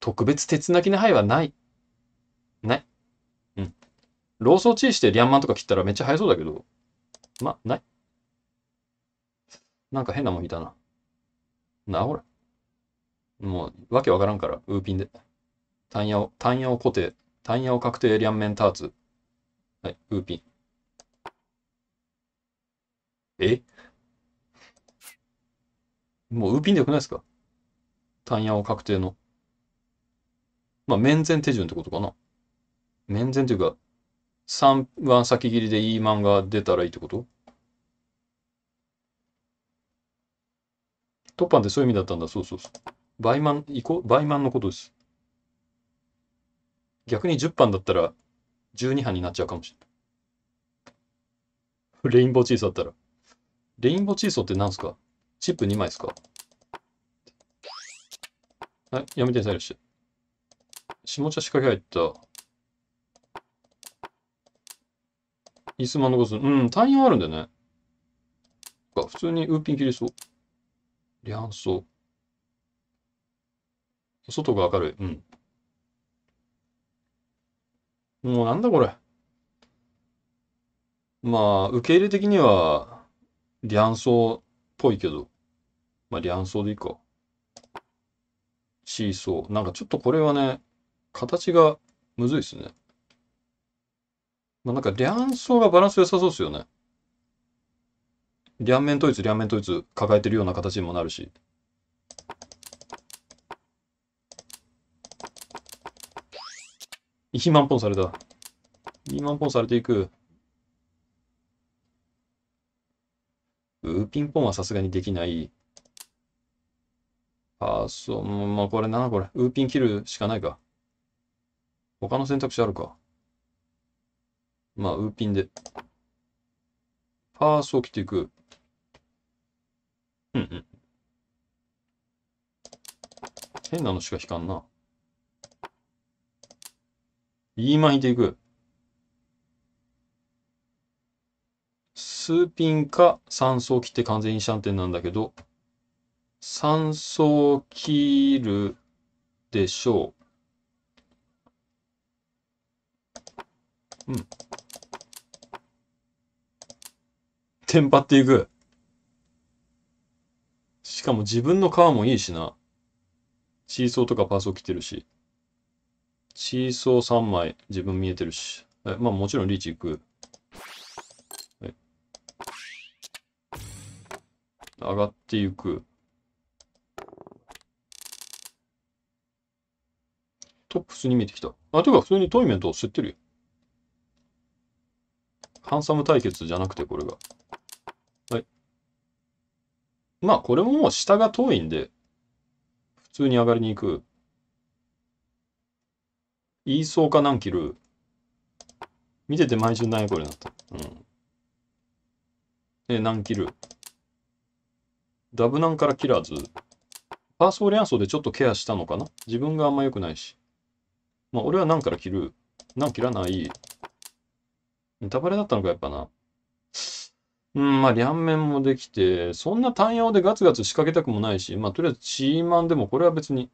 特別鉄なきな範囲はない。ね。うん。ローソーチーしてリャンマンとか切ったらめっちゃ速そうだけど、ま、ない。なんか変なもんいたな。なほら。もう、わけわからんから、ウーピンで。タンヤを、タンヤを固定、タンヤを確定、両面ターツ。はい、ウーピン。えもうウーピンでよくないですか単ヤを確定の。まあ、面前手順ってことかな。面前というか、3番先切りでいい漫画出たらいいってことトッパンってそういう意味だったんだ。そうそうそう。倍満、イコ、倍満のことです。逆に10班だったら12班になっちゃうかもしれない。レインボーチーソーだったら。レインボーチーソーって何すかチップ2枚ですかはい、やめサイレして。下茶仕掛け入った。椅子間残す。うん、単位あるんだよね。か、普通にウーピン切りそう。リャンソー。外が明るい。うん。もうなんだこれ。まあ、受け入れ的には、リャンソー、ぽいけど。まあ、リャンソーでいいか。シーソー。なんかちょっとこれはね、形がむずいっすね。まあ、なんか、リャンソーがバランス良さそうっすよね。両面統一、両面統一抱えてるような形にもなるし。1万ポンされた。2万ポンされていく。ピンポンはさすがにできない。あー、そう、まあ、これな、これ。ウーピン切るしかないか。他の選択肢あるか。まあ、ウーピンで。パースを切っていく。うんうん。変なのしか引かんな。E い引いていく。数ピンか3層切って完全にシャンテンなんだけど、3層切るでしょう。うん。テンパっていく。しかも自分の皮もいいしな。チーソーとかパーソーってるし。チーソー3枚自分見えてるし。えまあもちろんリーチいく。上がっていく。トップスに見えてきた。あ、ていうか普通にトイメントを知ってるよ。ハンサム対決じゃなくてこれが。はい。まあこれももう下が遠いんで、普通に上がりに行く。言いそうか何キル。見てて毎週何これなった。うん。で、何キル。ダブナンから切らず、パースオリアンソーでちょっとケアしたのかな自分があんま良くないし。まあ、俺は何から切る何切らないネタバレだったのか、やっぱな。うん、まあ、両面もできて、そんな単用でガツガツ仕掛けたくもないし、まあ、とりあえずチーマンでも、これは別に、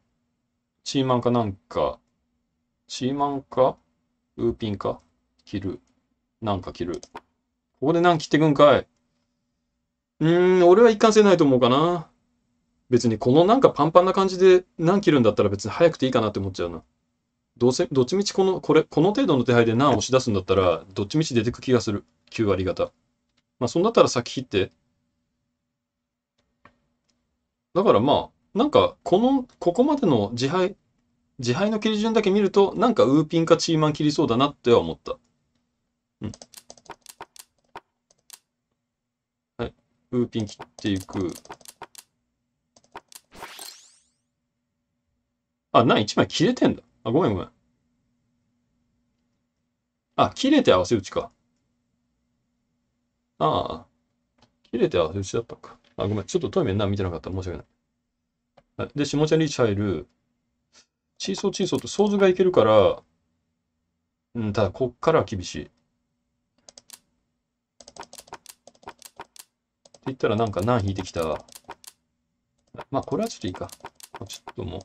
チーマンかなんか、チーマンか、ウーピンか、切る。なんか切る。ここで何切ってくんかいうーん、俺は一貫性ないと思うかな。別にこのなんかパンパンな感じで何切るんだったら別に早くていいかなって思っちゃうな。どうせ、どっちみちこの、これ、この程度の手配で何押し出すんだったら、どっちみち出てく気がする。9割方。まあ、そんだったら先切って。だからまあ、なんか、この、ここまでの自敗、自敗の切り順だけ見ると、なんかウーピンかチーマン切りそうだなっては思った。うん。ーピン切っていく。あ、な、1枚切れてんだ。あ、ごめんごめん。あ、切れて合わせ打ちか。ああ。切れて合わせ打ちだったか。あ、ごめん。ちょっとトイレな、見てなかった。申し訳ない。で、下茶リーチ入る。チーソーチーソーとソーズがいけるから、うん、ただ、こっからは厳しい。って言ったらなんか何引いてきた。まあ、これはちょっといいか。ちょっともう。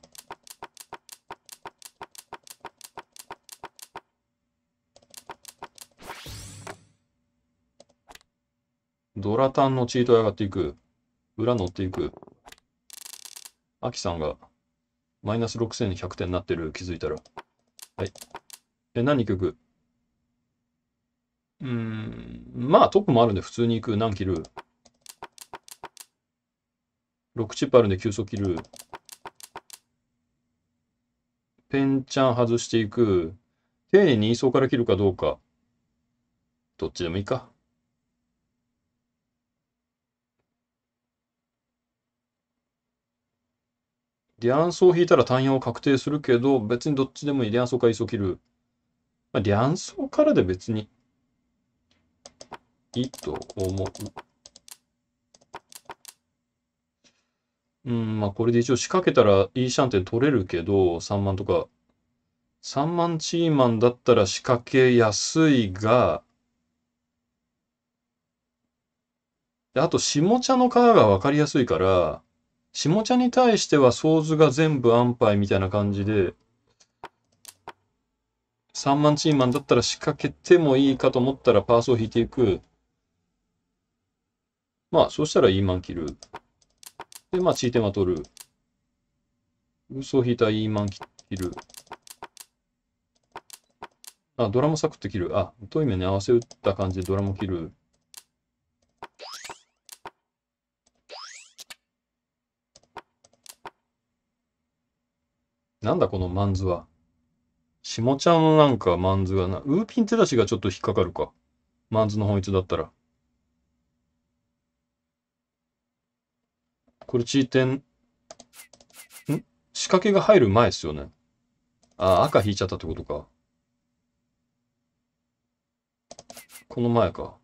ドラタンのチート上がっていく。裏乗っていく。アキさんがマイナス6100点になってる。気づいたら。はい。え、何曲うーん。まあ、トップもあるんで普通に行く。何切る6チップあるんで急速切る。ペンチャン外していく。丁寧に位相から切るかどうか。どっちでもいいか。離案層を引いたら単4を確定するけど、別にどっちでもいい。離層か位相切る。まあ、離案層からで別にいいと思う。うん、まあこれで一応仕掛けたらイーシャンテン取れるけど、3万とか。3万チーマンだったら仕掛けやすいが、であと下茶の皮がわかりやすいから、下茶に対しては想図が全部安牌みたいな感じで、3万チーマンだったら仕掛けてもいいかと思ったらパースを引いていく。まあ、そうしたら E マン切る。で、まあ、ーテは取る。嘘を引いたイーマン切る。あ、ドラムサクッと切る。あ、遠い目に合わせ打った感じでドラム切る。なんだこのマンズは。下ちゃんのなんかマンズがな、ウーピン手出しがちょっと引っかかるか。マンズの本一だったら。これ地点、ん仕掛けが入る前ですよね。ああ、赤引いちゃったってことか。この前か。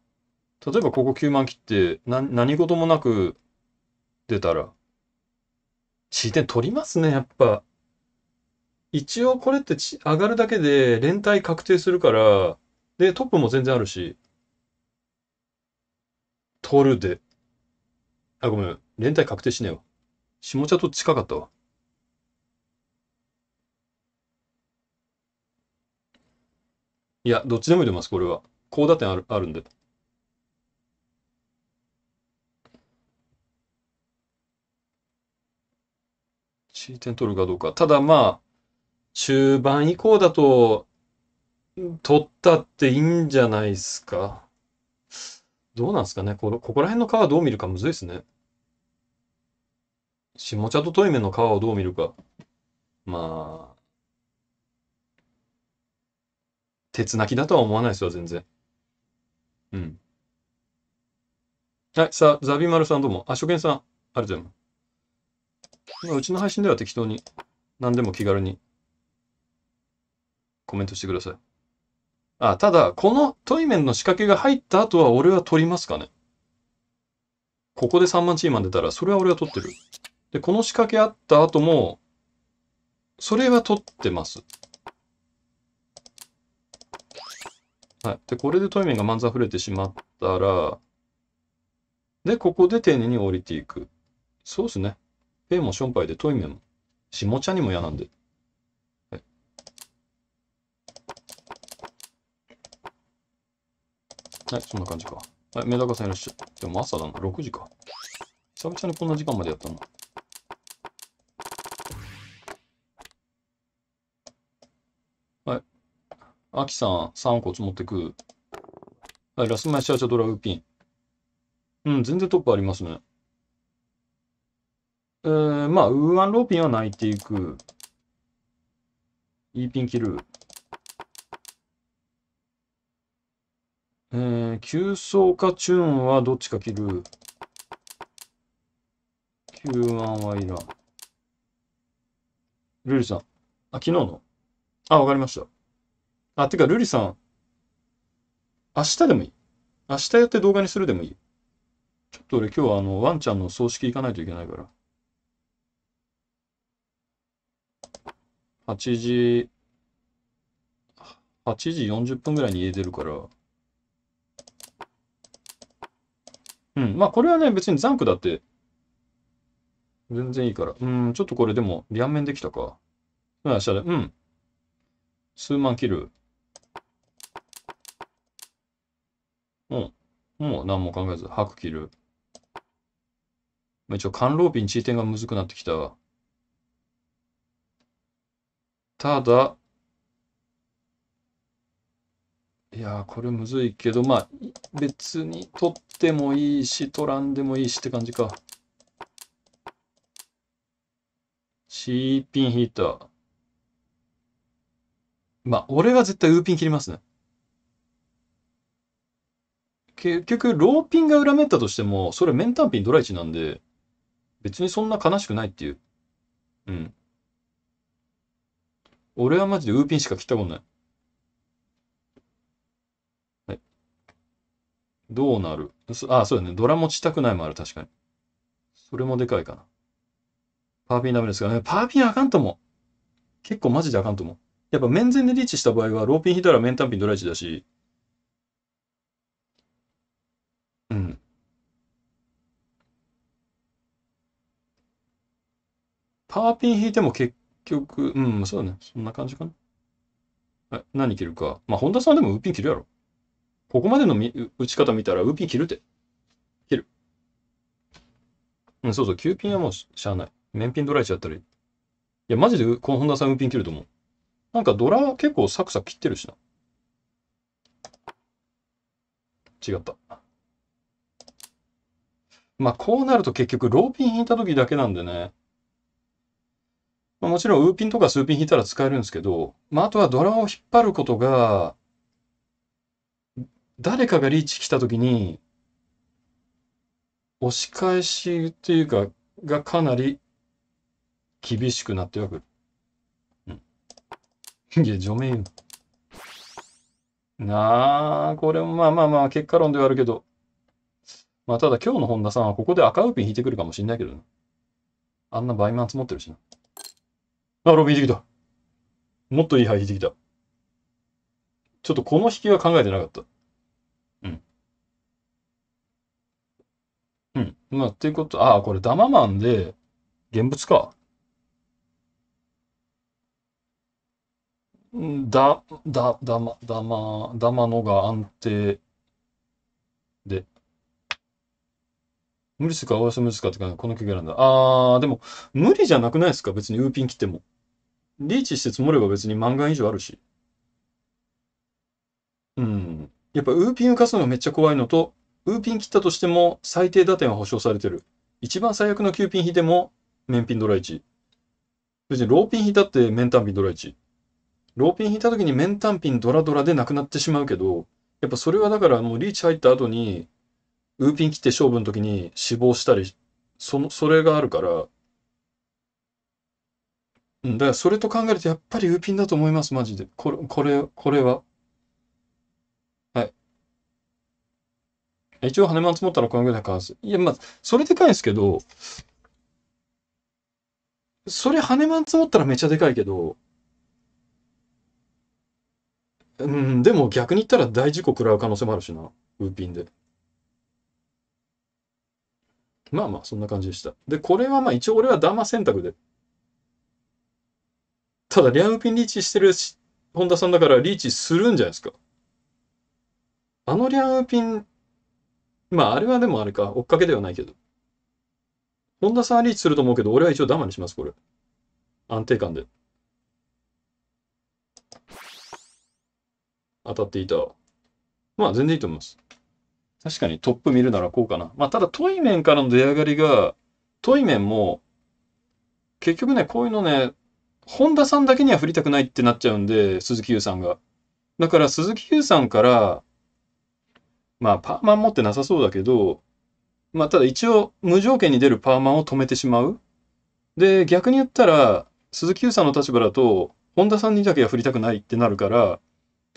例えばここ9万切って、な、何事もなく出たら、地点取りますね、やっぱ。一応これって上がるだけで連帯確定するから、で、トップも全然あるし、取るで。あ、ごめん。連帯確定しねえわ。下茶と近かったわ。いや、どっちでも入れます、これは。高打点あるあるんで。C 点取るかどうか。ただまあ、中盤以降だと、取ったっていいんじゃないですか。どうなんですかねここら辺の川どう見るかむずいですね。下茶と対面の皮をどう見るか。まあ、鉄泣きだとは思わないですよ、全然。うん。はい、さあ、ザビマルさんどうも。あ、初見さん、ありがとうございます。うちの配信では適当に、何でも気軽に、コメントしてください。あ、ただ、このトイメンの仕掛けが入った後は俺は取りますかね。ここで3万チーマン出たら、それは俺は取ってる。で、この仕掛けあった後も、それは取ってます。はい。で、これでトイメンが満ざ溢れてしまったら、で、ここで丁寧に降りていく。そうですね。ペイもションパイでトイメンも。下茶にも嫌なんで。はい、はい、そんな感じか。はい、メダカさんいらっしゃい。でも朝だな、6時か。久々にこんな時間までやったな。アキさん3個持ってく。はい、ラスマイシャーチャドラグピン。うん、全然トップありますね。えー、まあ、ウーアンローピンは泣いていく。イーピン切る。えー、急走かチューンはどっちか切る。9アンはいらん。ルールさん。あ、昨日のあ、わかりました。あ、てか、ルリさん。明日でもいい。明日やって動画にするでもいい。ちょっと俺今日はあの、ワンちゃんの葬式行かないといけないから。8時、8時40分ぐらいに家出るから。うん。まあ、これはね、別にザンクだって、全然いいから。うん、ちょっとこれでも、両面できたか。うん、明日で、うん。数万切る。うん。もう何も考えず、く切る。まあ、一応、関ローピン地点がむずくなってきたわ。ただ、いやこれむずいけど、まあ、別に取ってもいいし、取らんでもいいしって感じか。C ピン引いた。まあ、俺は絶対ウーピン切りますね。結局、ローピンが裏目ったとしても、それメンタンピンドライチなんで、別にそんな悲しくないっていう。うん。俺はマジでウーピンしか切ったことない。はい。どうなるあそうだね。ドラ持ちたくないもある、確かに。それもでかいかな。パーピンダメですからね。パーピンあかんとも。結構マジであかんとも。やっぱ面前でリーチした場合は、ローピン引いたら面単品ドライチだし、カーピン引いても結局、うん、そうだね。そんな感じかな。え、何切るか。まあ、本田さんでもウーピン切るやろ。ここまでの打ち方見たらウーピン切るって。切る。うん、そうそう、9ピンはもうしゃあない。面ピン取られちゃったり。いや、マジでこの本田さんウーピン切ると思う。なんかドラは結構サクサク切ってるしな。違った。まあ、こうなると結局、ローピン引いた時だけなんでね。まあ、もちろんウーピンとかスーピン引いたら使えるんですけど、まあ、あとはドラを引っ張ることが、誰かがリーチ来た時に、押し返しっていうか、がかなり厳しくなってはくる。うん。いや、除名よ。なあ、これもまあまあまあ、結果論ではあるけど。まあ、ただ今日の本田さんはここで赤ウーピン引いてくるかもしんないけどな。あんな倍満積もってるしな。あ、ロブ引いてきた。もっといい牌引いてきた。ちょっとこの引きは考えてなかった。うん。うん。まあ、っていうこと、ああ、これダママンで、現物か。だ、だ、だま、だま、だまのが安定で。無理すか、おやすみですかって感じ。この曲選んだ。あー、でも、無理じゃなくないですか別にウーピン切っても。リーチして積もれば別に万願以上あるし。うん。やっぱウーピン浮かすのがめっちゃ怖いのと、ウーピン切ったとしても最低打点は保証されてる。一番最悪の9ピン引いても、面ピンドラ1。別にローピン引いたって面単ピンドラ1。ローピン引いた時に面単ピンドラドラでなくなってしまうけど、やっぱそれはだからもうリーチ入った後に、ウーピン切って勝負の時に死亡したり、その、それがあるから、だからそれと考えるとやっぱりウーピンだと思います、マジで。これ、これ、これは。はい。一応、羽間積もったらこのぐらいかいや、まあ、それでかいんですけど、それ羽間積もったらめちゃでかいけど、うん、でも逆に言ったら大事故食らう可能性もあるしな、ウーピンで。まあまあ、そんな感じでした。で、これはまあ一応俺はダーマ選択でただ、リアウピンリーチしてる本田さんだからリーチするんじゃないですか。あのリアウピン、まあ、あれはでもあれか、追っかけではないけど。本田さんリーチすると思うけど、俺は一応ダマにします、これ。安定感で。当たっていた。まあ、全然いいと思います。確かにトップ見るならこうかな。まあ、ただ、トイメンからの出上がりが、トイメンも、結局ね、こういうのね、本田さんだけには振りたくないってなっちゃうんで、鈴木優さんが。だから鈴木優さんから、まあパーマン持ってなさそうだけど、まあただ一応無条件に出るパーマンを止めてしまう。で、逆に言ったら、鈴木優さんの立場だと、本田さんにだけは振りたくないってなるから、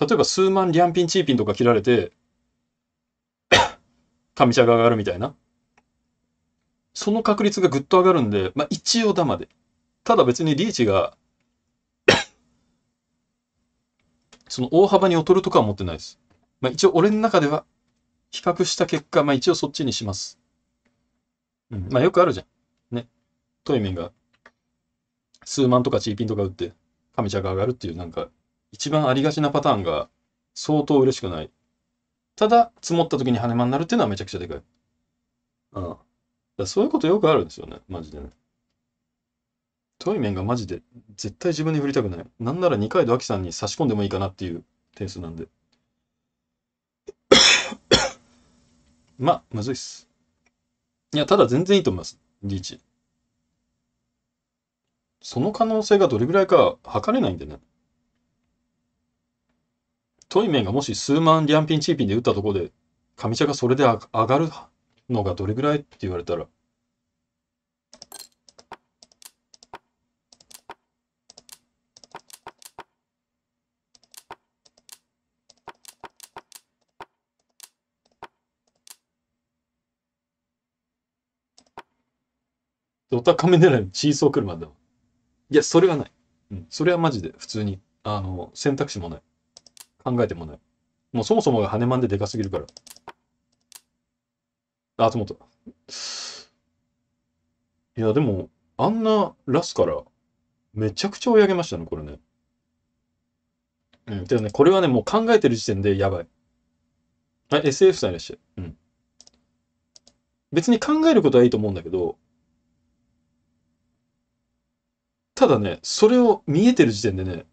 例えば数万リャンピンチーピンとか切られて、上 茶が上がるみたいな。その確率がぐっと上がるんで、まあ一応ダマで。ただ別にリーチがその大幅に劣るとかは思ってないです。まあ一応俺の中では比較した結果、まあ一応そっちにします。うん。まあよくあるじゃん。ね。トイメンが数万とかチーピンとか打って、神ちゃんが上がるっていうなんか、一番ありがちなパターンが相当嬉しくない。ただ、積もった時に跳ね間になるっていうのはめちゃくちゃでかい。うん。だそういうことよくあるんですよね。マジでね。トイメンがマジで、絶対自分で振りたくない。なんなら二階堂アキさんに差し込んでもいいかなっていう点数なんで。まあ、むずいっす。いや、ただ全然いいと思います。リーチ。その可能性がどれぐらいか測れないんでね。トイメンがもし数万リアンピンチーピンで打ったところで、上茶がそれで上がるのがどれぐらいって言われたら、タカメ狙いのチーソー車だわ。いや、それはない。うん。それはマジで普通に、あの、選択肢もない。考えてもない。もうそもそもがネまんででかすぎるから。あ、つもった。いや、でも、あんなラスから、めちゃくちゃ追い上げましたね、これね。うん。でもね、これはね、もう考えてる時点でやばい。はい、SF さんいらっしゃい。うん。別に考えることはいいと思うんだけど、ただね、それを見えてる時点でね、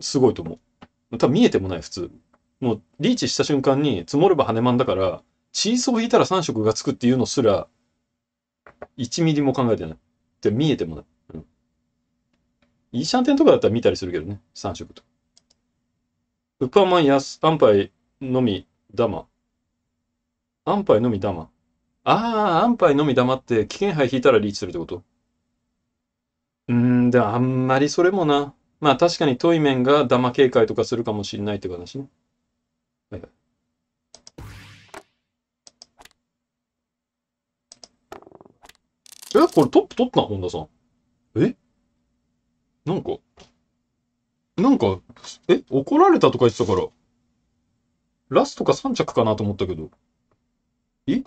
すごいと思う。多分見えてもない、普通。もう、リーチした瞬間に積もればねまんだから、チーソー引いたら3色がつくっていうのすら、1ミリも考えてない。って見えてもない。うん。イーシャンテンとかだったら見たりするけどね、3色と。ウッパーマンやンパイのみダマアンパイのみダマああ、パイのみダマって、危険牌引いたらリーチするってことうーん、であんまりそれもな。まあ確かにトイメンがダマ警戒とかするかもしれないって話ね。はいはい。え、これトップ取った本田さん。えなんか、なんか、え、怒られたとか言ってたから、ラストか3着かなと思ったけど、え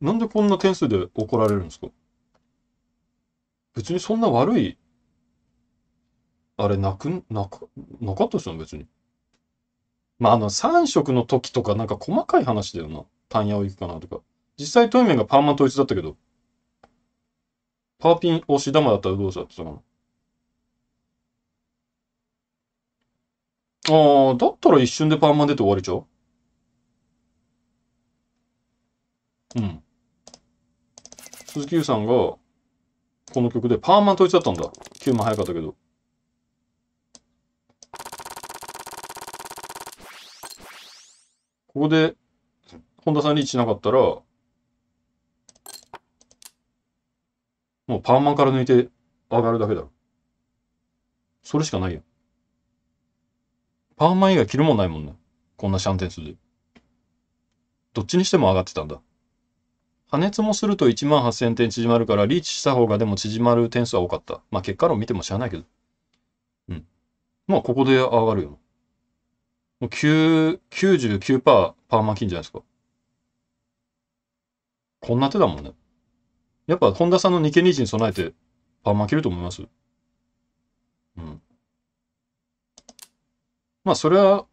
なんでこんな点数で怒られるんですか別にそんな悪い、あれなく、なか、なかったですよ、別に。まあ、あの、3色の時とかなんか細かい話だよな。単屋を行くかなとか。実際、トイメンがパーマン統一だったけど、パーピン押し玉だったらどうだってたかな。ああ、だったら一瞬でパーマン出て終わりちゃううん。鈴木優さんが、この曲でパーマン統一だったんだ。9万早かったけど。ここで、本田さんリーチしなかったら、もうパーマンから抜いて上がるだけだろ。それしかないよ。パーマン以外着るもんないもんね。こんなシャンテン数で。どっちにしても上がってたんだ。加熱もすると1万8000点縮まるから、リーチした方がでも縮まる点数は多かった。まあ結果論見ても知らないけど。うん。まあここで上がるよ。もう9 99%パーマ金じゃないですか。こんな手だもんね。やっぱ本田さんの二間二ーに備えてパーマけると思いますうん。まあそれは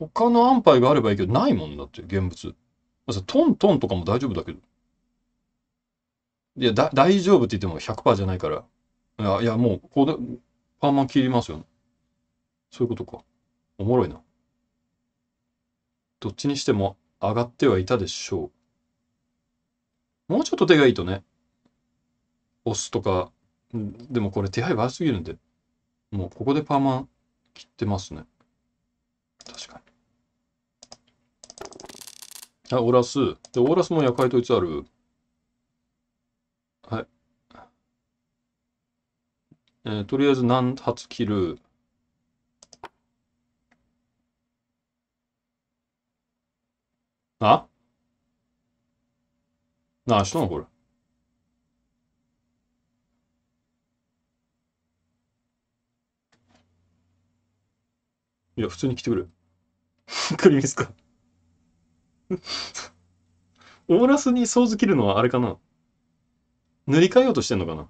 他の安牌があればいいけど、ないもんだって、現物。トントンとかも大丈夫だけど。いや、だ、大丈夫って言っても100%じゃないから。いや、いやもう、ここで、パーマン切りますよ、ね。そういうことか。おもろいな。どっちにしても上がってはいたでしょう。もうちょっと手がいいとね、押すとか、でもこれ手配悪すぎるんで、もうここでパーマン切ってますね。確かに。あ、オーラス。で、オーラスも夜会といつある。えー、とりあえず何発切る。あなあ、したのこれ。いや、普通に来てくれ。クリミスか オーラスにソーズ切るのはあれかな塗り替えようとしてんのかな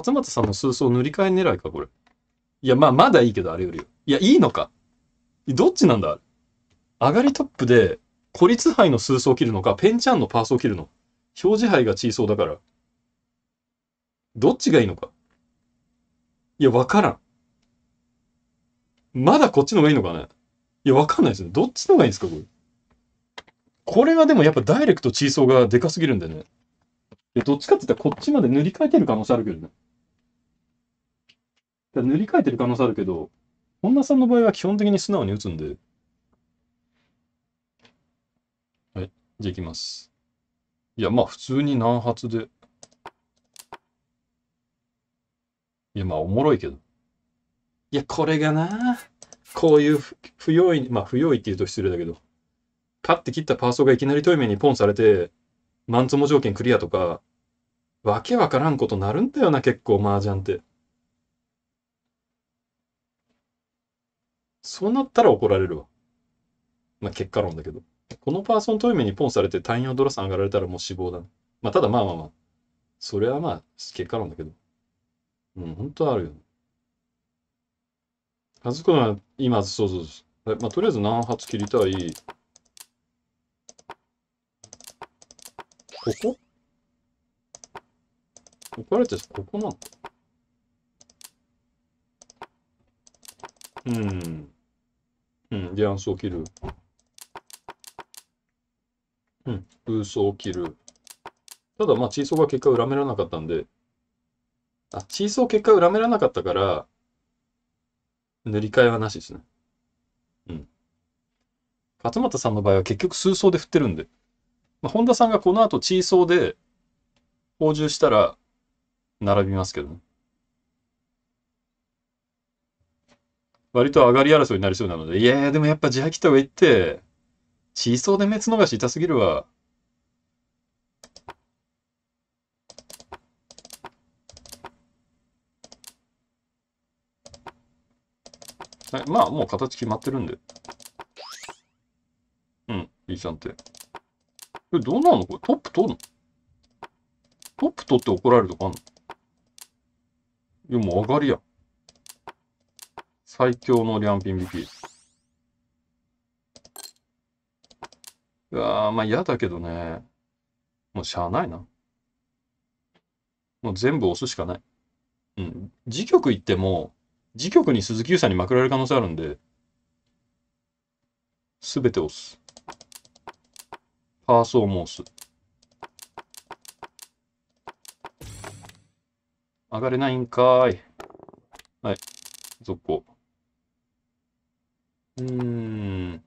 勝又さんの数層塗り替え狙いか、これ。いや、まあ、まだいいけど、あれよりよ。いや、いいのか。どっちなんだ上がりトップで、孤立杯の数層を切るのか、ペンチャンのパースを切るの。表示杯が小そうだから。どっちがいいのか。いや、わからん。まだこっちの方がいいのかねいや、わかんないですね。どっちの方がいいんですか、これ。これはでもやっぱダイレクト小そうがでかすぎるんでね。どっちかって言ったらこっちまで塗り替えてる可能性あるけどね。塗り替えてる可能性あるけど、本田さんの場合は基本的に素直に打つんで。はい。じゃあいきます。いや、まあ普通に何発で。いや、まあおもろいけど。いや、これがなこういう不用意、まあ不用意って言うと失礼だけど、パッて切ったパーソがいきなり遠い目にポンされて、マンツモ条件クリアとか、わけわからんことなるんだよな、結構麻雀って。そうなったら怒られるわ。まあ、結果論だけど。このパーソントイメにポンされて単をドラス上がられたらもう死亡だ、まあ、ただまあまあまあ。それはまあ、結果論だけど。うん、本当あるよ、はずくのは今、そうそうそう。まあ、とりあえず何発切りたい。ここ置かれてここなのうん。うん、ディアンスを切る。うん、封ーを切る。ただ、まあ、チーソーが結果恨めらなかったんで、あ、チーソー結果恨めらなかったから、塗り替えはなしですね。うん。勝俣さんの場合は結局数層で振ってるんで、まあ、本田さんがこの後チーソーで、放獣したら、並びますけどね。割と上がり争いになりそうなので、いやーでもやっぱ自吐きた上って、地層で滅逃し痛すぎるわ。はい、まあ、もう形決まってるんで。うん、いいじゃんって。え、どうなのこれトップ取るのトップ取って怒られるとかあんのいや、もう上がりや最強のリャンピン BP。うわー、まあ嫌だけどね。もうしゃあないな。もう全部押すしかない。うん。次局行っても、次局に鈴木優さんにまくられる可能性あるんで、すべて押す。パースを押す。上がれないんかーい。はい。続行。うーん。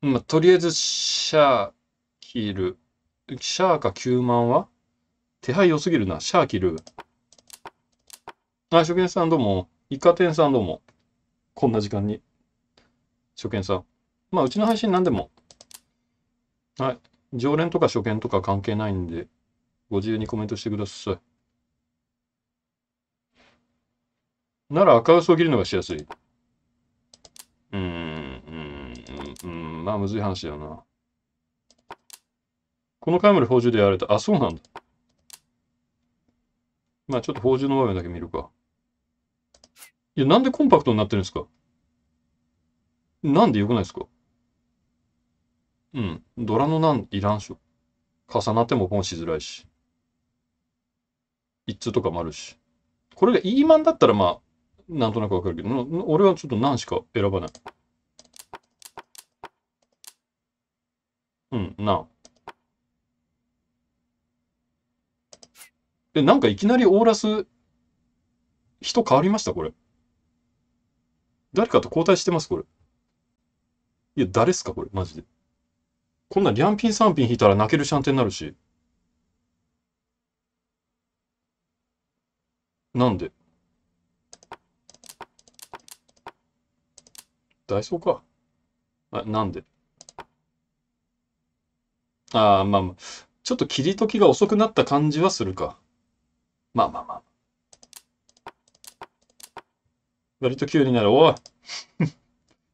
まあ、とりあえず、シャー、切る。シャーか9万は手配良すぎるな。シャー切る。あ、初見さんどうも。イカ天さんどうも。こんな時間に。初見さん。まあ、うちの配信何でも。はい。常連とか初見とか関係ないんで、ご自由にコメントしてください。なら赤嘘を切るのがしやすい。うん、うん、うん、まあ、むずい話だよな。この回まで宝珠でやられた。あ、そうなんだ。まあ、ちょっと宝珠の場面だけ見るか。いや、なんでコンパクトになってるんですかなんでよくないですかうん。ドラのなんいらんしょ。重なっても本しづらいし。一通とかもあるし。これが E マンだったらまあ、なんとなくわかるけど、俺はちょっと何しか選ばない。うん、な。え、なんかいきなりオーラス、人変わりましたこれ。誰かと交代してますこれ。いや、誰っすかこれ、マジで。こんなリャンピン3ピン引いたら泣けるシャンテンになるし。なんでダイソーか。あ、なんでああ、まあまあ。ちょっと切り時が遅くなった感じはするか。まあまあまあ。割と急になる。おい い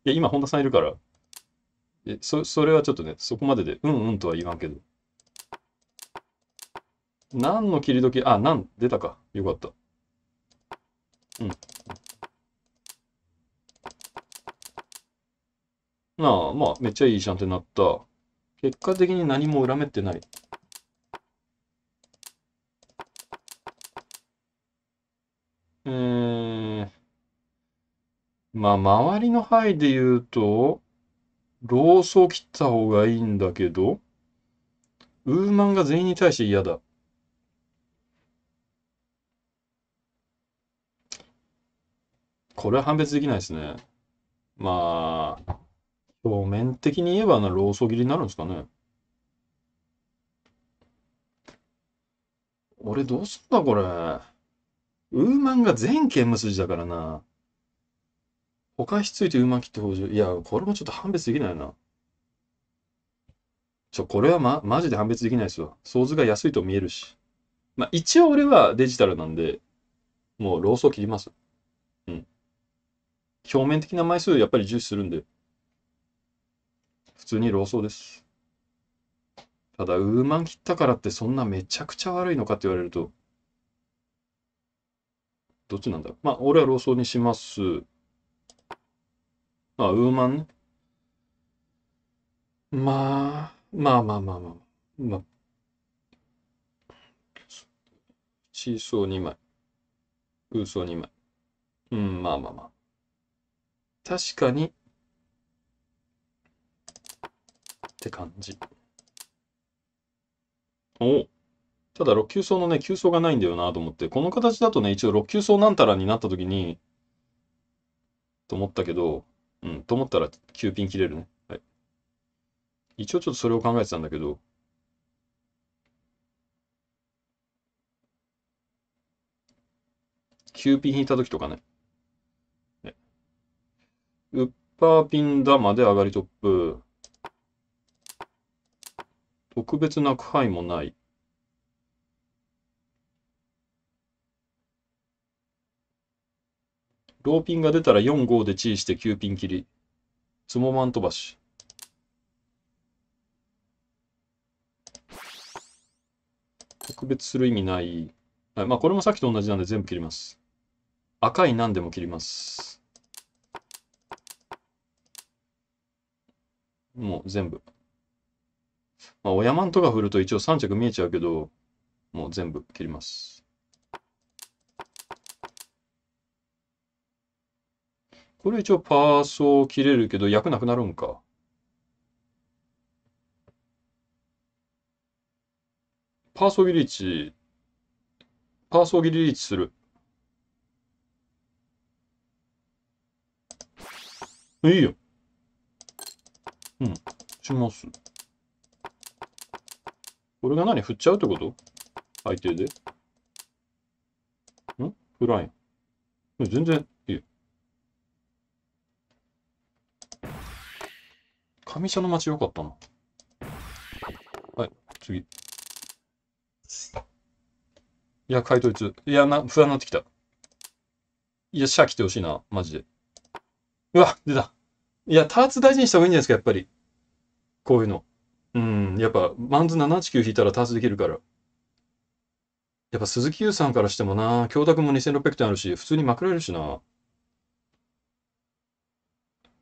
や、今、本田さんいるから。え、そ、それはちょっとね、そこまでで、うんうんとは言わんけど。何の切り時あ、なん、出たか。よかった。うん。なあ、まあ、めっちゃいいじゃんってなった。結果的に何も恨めてない。えー、まあ、周りの範囲で言うと、ローソを切った方がいいんだけど、ウーマンが全員に対して嫌だ。これは判別できないですね。まあ、表面的に言えば、ローソ切りになるんですかね。俺どうすんだこれ。ウーマンが全剣無筋だからな。他ひついてウーマン切って補充。いや、これもちょっと判別できないな。ちょ、これはま、マジで判別できないですわ。想像が安いと見えるし。まあ、一応俺はデジタルなんで、もうローソ切ります。うん。表面的な枚数やっぱり重視するんで。普通に老僧です。ただ、ウーマン切ったからってそんなめちゃくちゃ悪いのかって言われると、どっちなんだまあ、俺は老僧にします。まあ、ウーマンね。まあ、まあまあまあまあ。まあ、チーソー2枚。ウーソー2枚。うん、まあまあまあ。確かに、って感じ。おただ6球層のね、級層がないんだよなと思って、この形だとね、一応6球層なんたらになった時に、と思ったけど、うん、と思ったら9ピン切れるね。はい。一応ちょっとそれを考えてたんだけど、9ピン引いた時とかね。ねウッパーピン玉で上がりトップ。特別な苦杯もないローピンが出たら4、5でチーして9ピン切り。つもまん飛ばし。特別する意味ない。はい、まあこれもさっきと同じなんで全部切ります。赤い何でも切ります。もう全部。まあ、お山んとか振ると一応3着見えちゃうけど、もう全部切ります。これ一応パーソー切れるけど、役なくなるんか。パーソー切り位置、パーソー切り位置する。いいよ。うん、します。これが何振っちゃうってこと相手で。んフライン。全然いい。上社の街よかったな。はい、次。いや、買い取いや、な、不安になってきた。いや、シャア来てほしいな、マジで。うわ、出た。いや、ターツ大事にした方がいいんじゃないですか、やっぱり。こういうの。うん、やっぱ、マンズ789引いたらツできるから。やっぱ鈴木優さんからしてもな、強託も2600点あるし、普通にまくられるしな。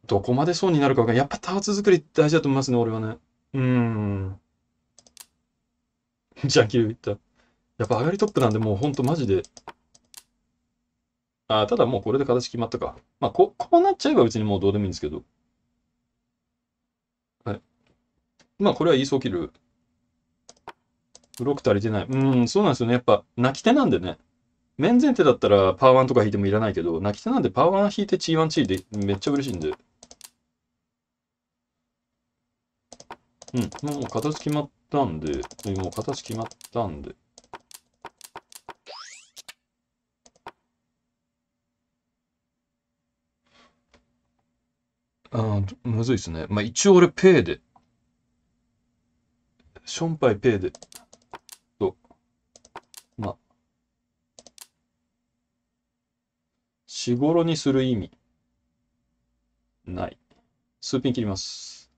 どこまで損になるかが、やっぱターツ作り大事だと思いますね、俺はね。うん。ジャンキルいった。やっぱ上がりトップなんで、もうほんとマジで。あ、ただもうこれで形決まったか。まあ、こ、こうなっちゃえば別にもうどうでもいいんですけど。まあ、これは言いそう切る。ブロック足りてない。うん、そうなんですよね。やっぱ、泣き手なんでね。面前手だったらパワー1とか引いてもいらないけど、泣き手なんでパワー1引いてチー1チーでめっちゃ嬉しいんで。うん、もう形決まったんで、もう形決まったんで。あむずいっすね。まあ一応俺ペイでションパイペイで、と、まあ、しごろにする意味、ない。数ピン切ります。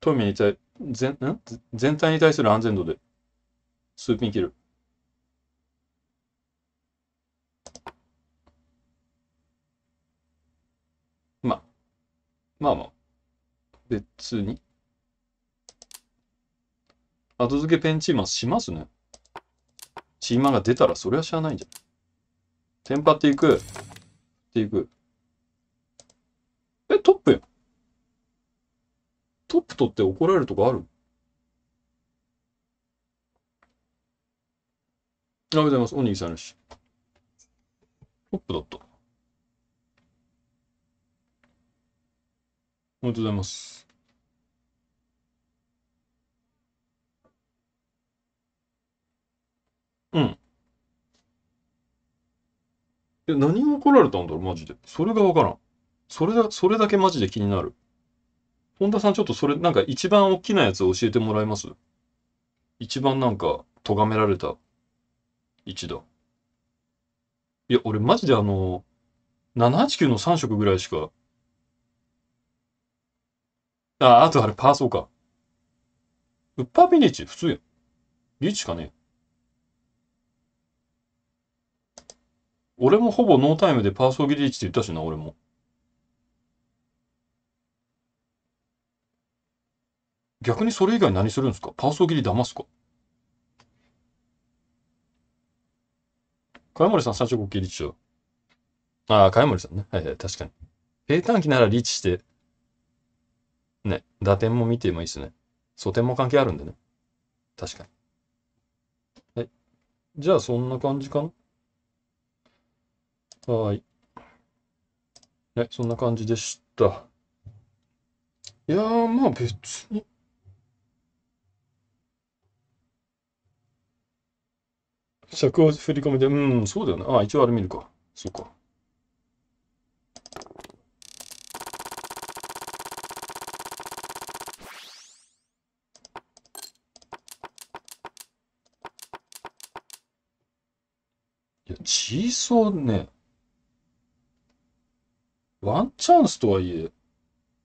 トミーに対、全、ん全体に対する安全度で、数ピン切る。まあ、まあまあ、別に。後付けペンチーマンしますね。チーマンが出たらそれはしゃあないんじゃん。テンパっていく。っていく。え、トップやん。トップ取って怒られるとこあるあ、ございます。おにぎさんのし。トップだった。おめでとうございます。うん。え、何を怒られたんだろう、マジで。それがわからん。それだ、それだけマジで気になる。本田さん、ちょっとそれ、なんか一番大きなやつを教えてもらえます一番なんか、咎められた一度。いや、俺マジであの、789の3色ぐらいしか、あ、あとあれパーソーか。ウッパービレッジ普通やん。リーチかね俺もほぼノータイムでパーソーギリーチって言ったしな、俺も。逆にそれ以外何するんですかパーソーギリ騙すか金森さん、最初こギリーチよ。ああ、金森さんね。はいはい、確かに。平坦期ならリーチして、ね、打点も見てもいいっすね。素点も関係あるんでね。確かに。はい。じゃあ、そんな感じかなはい。ね、そんな感じでした。いやー、まあ別に。尺を振り込みで、うん、そうだよね。ああ、一応あれ見るか。そうか。いや、チーソーね。ワンチャンスとはいえ、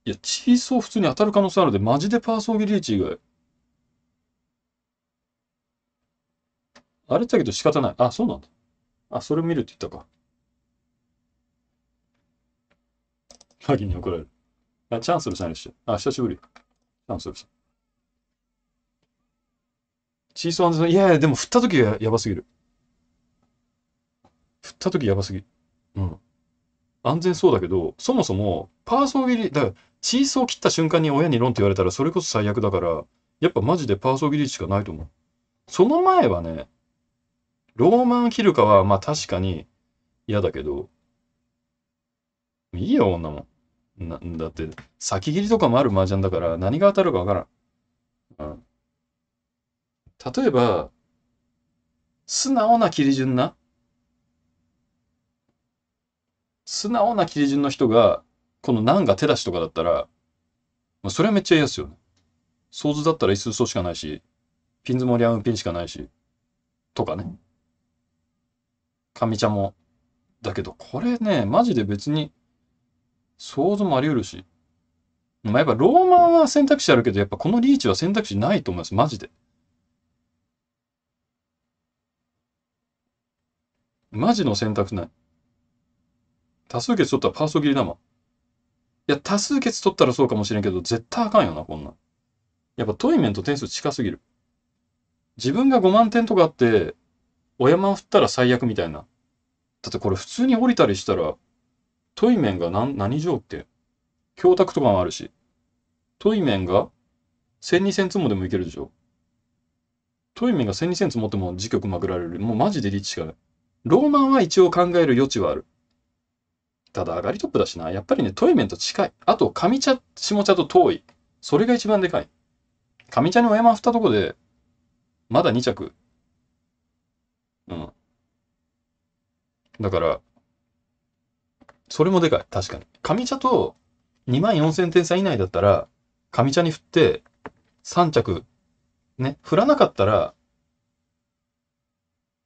いや、チーソー普通に当たる可能性あるので、マジでパーソーギリーチ以外。あれだけど仕方ない。あ、そうなんだ。あ、それを見るって言ったか。鍵に怒られる。あ、チャンスルさんンらしゃい。あ、久しぶり。チャンスルさん。チーソーアンズさん、いやいや、でも振った時がやばすぎる。振った時やばすぎる。うん。安全そうだけど、そもそも、パーソー切り、だから、チースを切った瞬間に親に論って言われたら、それこそ最悪だから、やっぱマジでパーソー切りしかないと思う。その前はね、ローマン切るかは、まあ確かに嫌だけど、いいよ、女もん。な、だって、先切りとかもある麻雀だから、何が当たるかわからん。うん。例えば、素直な切り順な素直な切り順の人が、この何が手出しとかだったら、まあ、それはめっちゃ嫌ですよね。想像だったら椅子嘘しかないし、ピンズもリアンピンしかないし、とかね。かみちゃんも。だけど、これね、マジで別に、想像もあり得るし。まあ、やっぱローマンは選択肢あるけど、やっぱこのリーチは選択肢ないと思います。マジで。マジの選択ない。多数決取ったらパーソ切りだもん。いや、多数決取ったらそうかもしれんけど、絶対あかんよな、こんなん。やっぱトイメンと点数近すぎる。自分が5万点とかあって、お山振ったら最悪みたいな。だってこれ普通に降りたりしたら、トイメンが何、何錠って、教託とかもあるし、トイメンが1200つもでもいけるでしょ。トイメンが1200つもっても時局まくられる。もうマジでリッチしかない。ローマンは一応考える余地はある。ただ上がりトップだしな。やっぱりね、トイメンと近い。あと、上茶、下茶と遠い。それが一番でかい。上茶にお山振ったとこで、まだ2着。うん。だから、それもでかい。確かに。上茶と2万4000点差以内だったら、上茶に振って3着。ね、振らなかったら、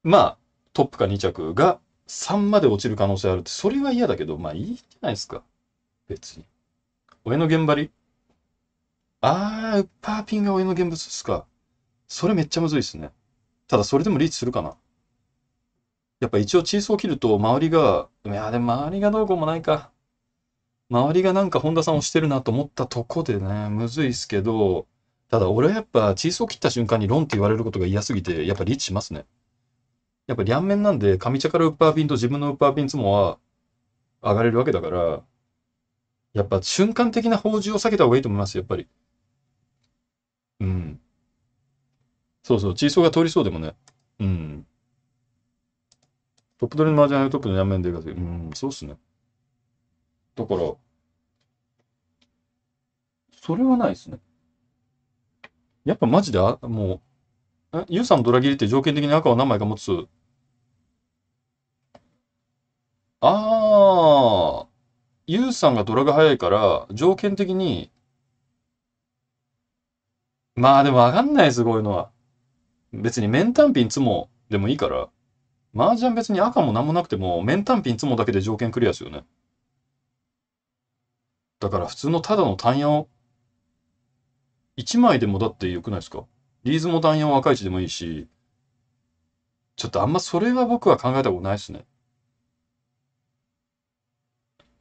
まあ、トップか2着が3まで落ちる可能性あるって、それは嫌だけど、まあいいじゃないですか。別に。親の現場りあー、パーピンが親の現物っすか。それめっちゃむずいっすね。ただそれでもリーチするかな。やっぱ一応チーズを切ると周りが、いやでも周りがどうこうもないか。周りがなんか本田さんをしてるなと思ったとこでね、むずいっすけど、ただ俺はやっぱチーズを切った瞬間にロンって言われることが嫌すぎて、やっぱリーチしますね。やっぱ両面なんで、上茶からウッパーピンと自分のウッパーピンつもは上がれるわけだから、やっぱ瞬間的な報酬を避けた方がいいと思います、やっぱり。うん。そうそう、チーソーが通りそうでもね。うん。トップ取りのャンはトップの両面でかうん、そうっすね。だから、それはないっすね。やっぱマジであ、もう、ユーさんのドラ切りって条件的に赤は何枚か持つああ、ユウさんがドラが早いから、条件的に、まあでもわかんないです、こういうのは。別に面単品つもでもいいから、麻雀別に赤も何もなくても、面単品つもだけで条件クリアですよね。だから普通のただの単野を、1枚でもだって良くないですかリーズも単も赤いでもいいし、ちょっとあんまそれは僕は考えたことないですね。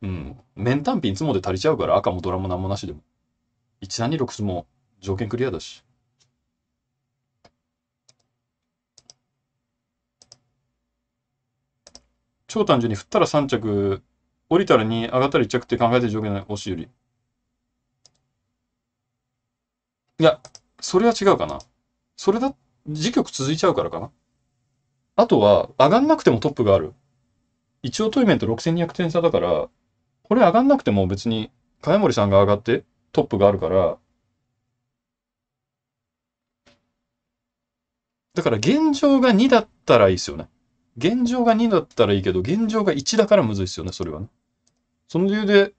うん。面単品いつもで足りちゃうから、赤もドラも何もなしでも。1326も条件クリアだし。超単純に振ったら3着、降りたら2、上がったら1着って考えてる条件い、押しより。いや、それは違うかな。それだ、時局続いちゃうからかな。あとは、上がんなくてもトップがある。一応トイメント6200点差だから、これ上がんなくても別に、金森さんが上がってトップがあるから、だから現状が2だったらいいですよね。現状が2だったらいいけど、現状が1だからむずいですよね、それはね。その理由で、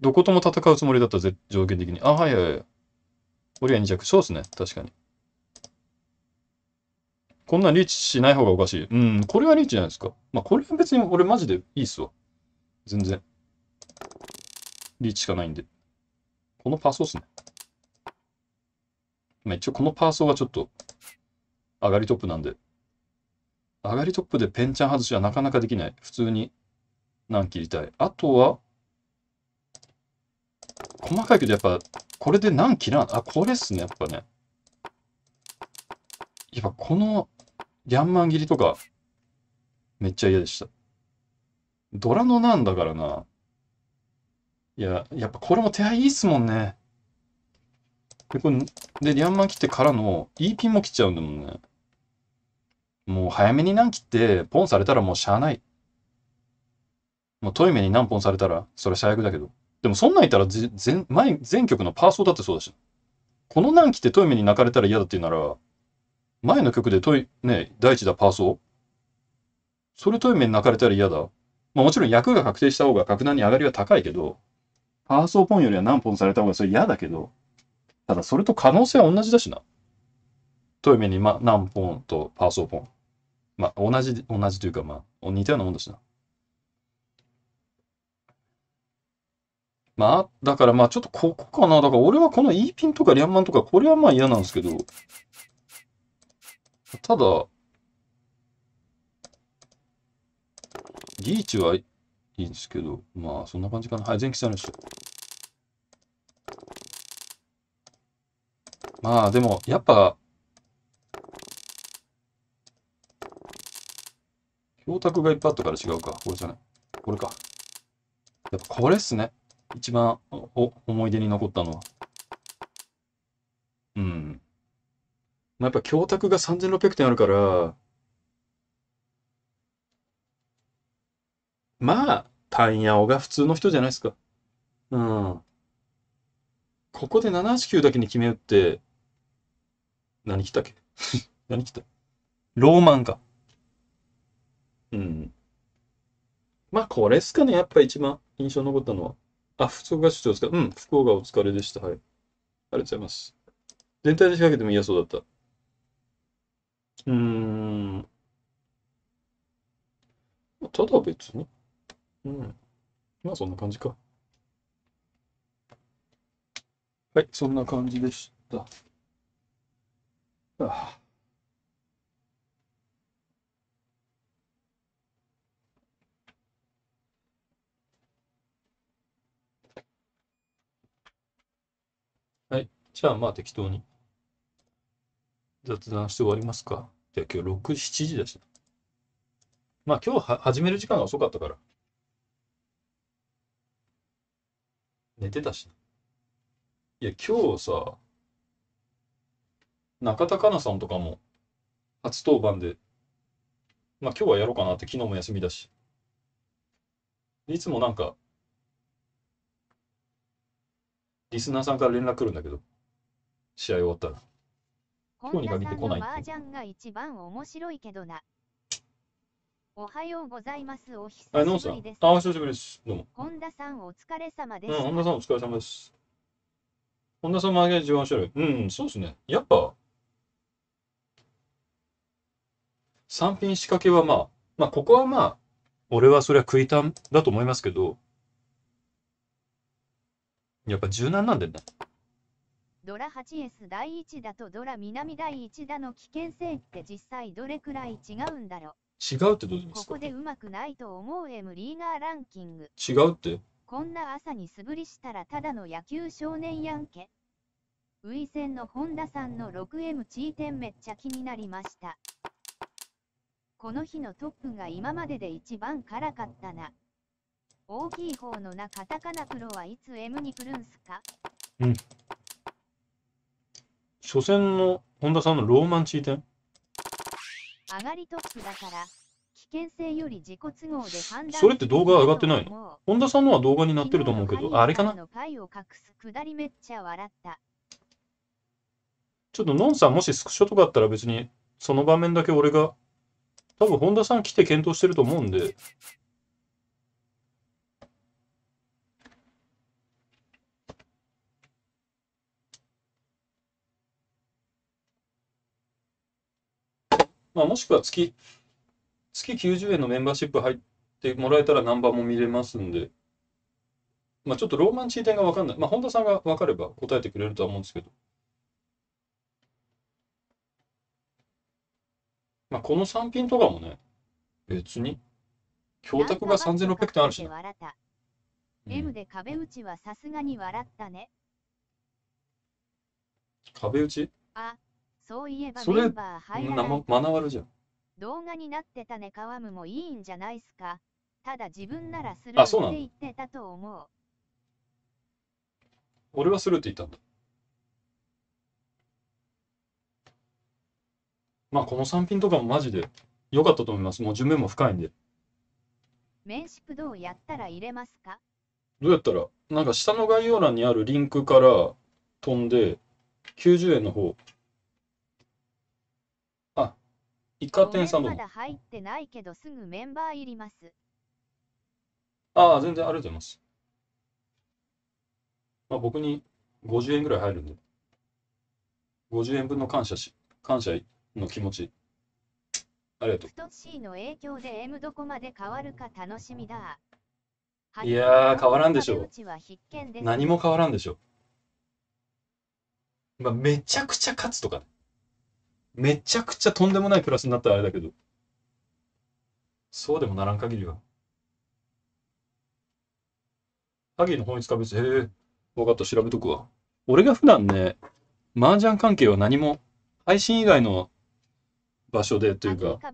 どことも戦うつもりだった、上限的に。あ、はいはいはい。折り合い2着。そうですね、確かに。こんなリーチしない方がおかしい。うん、これはリーチじゃないですか。まあ、これは別に俺マジでいいっすわ。全然。リーチしかないんで。このパーソーっすね。まあ、一応このパーソーがちょっと、上がりトップなんで。上がりトップでペンチャン外しはなかなかできない。普通に何切りたい。あとは、細かいけどやっぱ、これで何切らん、あ、これっすね、やっぱね。やっぱこのギャンマン切りとか、めっちゃ嫌でした。ドラのなんだからな。いや、やっぱこれも手合いいっすもんね。これ、で、リャンマン切ってからの E ピンも切っちゃうんだもんね。もう早めに何切って、ポンされたらもうしゃあない。もうトイメに何本されたら、それ最悪だけど。でもそんなんいたら前、前、全曲のパーソーだってそうだし。この何切ってトイメに泣かれたら嫌だって言うなら、前の曲でトイ、ね、第一だパーソーそれトイメに泣かれたら嫌だ。まあ、もちろん役が確定した方が格段に上がりは高いけど、パーソーポンよりは何本された方がそれ嫌だけど、ただそれと可能性は同じだしな。トイメに、ま、何本とパーソーポン。まあ、同じ、同じというか、まあ、似たようなもんだしな。まあ、だからまあちょっとここかな。だから俺はこの E ピンとかリャンマンとか、これはまあ嫌なんですけど、ただ、リーチはいいんですけど、まあ、そんな感じかな。はい、前期ャでした。まあ、でも、やっぱ、教託がいっぱいあったから違うか。これじゃない。これか。やっぱこれっすね。一番お思い出に残ったのは。うん。まあ、やっぱ供託が3600点あるから、まあ、タイヤオが普通の人じゃないですか。うん。ここで789だけに決めるって、何来たっけ 何来たローマンか。うん。まあ、これっすかね。やっぱ一番印象に残ったのは。あ、福岡市長ですかうん、福岡お疲れでした。はい。ありがとうございます。全体で仕掛けても嫌そうだった。うん。ただ別に。うん。まあそんな感じか。はい、そんな感じでした。ああはい。じゃあ、まあ適当に。雑談して終わりますか。じゃあ今日6、7時だし。まあ今日は始める時間が遅かったから。寝てたし。いや、今日さ、中田香菜さんとかも初登板で、まあ今日はやろうかなって昨日も休みだし。いつもなんか、リスナーさんから連絡来るんだけど、試合終わったら。今夜さんの麻雀が一番面白いけどな。おはようございます。お久しぶりです。あ、久しぶりです。どうも。本田さんお疲れ様です。うん、本田さんお疲れ様です。本田さんマーもあげ一番面白い。うん、そうですね。やっぱ、三品仕掛けはまあ、まあ、ここはまあ、俺はそれは食いたんだと思いますけど、やっぱ柔軟なんだよね。ドラ 8S 第1打とドラ南第1打の危険性って実際どれくらい違うんだろう違うってどうことですこかこでうまくないと思う M リーガーランキング違うってこんな朝に素振りしたらただの野球少年やんけウイセンの本田さんの 6M チー点めっちゃ気になりましたこの日のトップが今までで一番辛かったな大きい方のなカタカナプロはいつ M に来るんすかうん初戦の本田さんのローマンチー点上がりトップだから危険性より自己都合で判断それって動画上がってないの本田さんのは動画になってると思うけどあれかなちょっとノンさんもしスクショとかあったら別にその場面だけ俺が多分本田さん来て検討してると思うんでまあ、もしくは月、月90円のメンバーシップ入ってもらえたらナンバーも見れますんで、まあ、ちょっとローマンチー点がわかんない。まあ、本田さんがわかれば答えてくれるとは思うんですけど。まあ、この3品とかもね、別に、教託が3600点あるし、ね。M で壁打ちはさすがに笑ったね。壁打ちあ、そういえばメンバー入らないマナワルじゃん動画になってたねかわむもいいんじゃないすかただ自分ならするって言ってたと思う俺はするって言ったんだまあこの3品とかもマジで良かったと思いますもう順面も深いんでメンシプどうやったら入れますかどうやったらなんか下の概要欄にあるリンクから飛んで90円の方イカ天さんどうまだ入ってないけどすぐメンバーいります。ああ、全然ありがとうございます。まあ、僕に50円ぐらい入るんで、50円分の感謝し、感謝の気持ち。ありがとう。C の影響で M どこまで変わるか楽しみだ。いやー、変わらんでしょう。何も変わらんでしょう。まあ、めちゃくちゃ勝つとか、ね、めちゃくちゃとんでもないプラスになったらあれだけど。そうでもならん限りは。ハギの本質か別、へえ、分かった、調べとくわ。俺が普段ね、麻雀関係は何も、配信以外の場所でというか、麻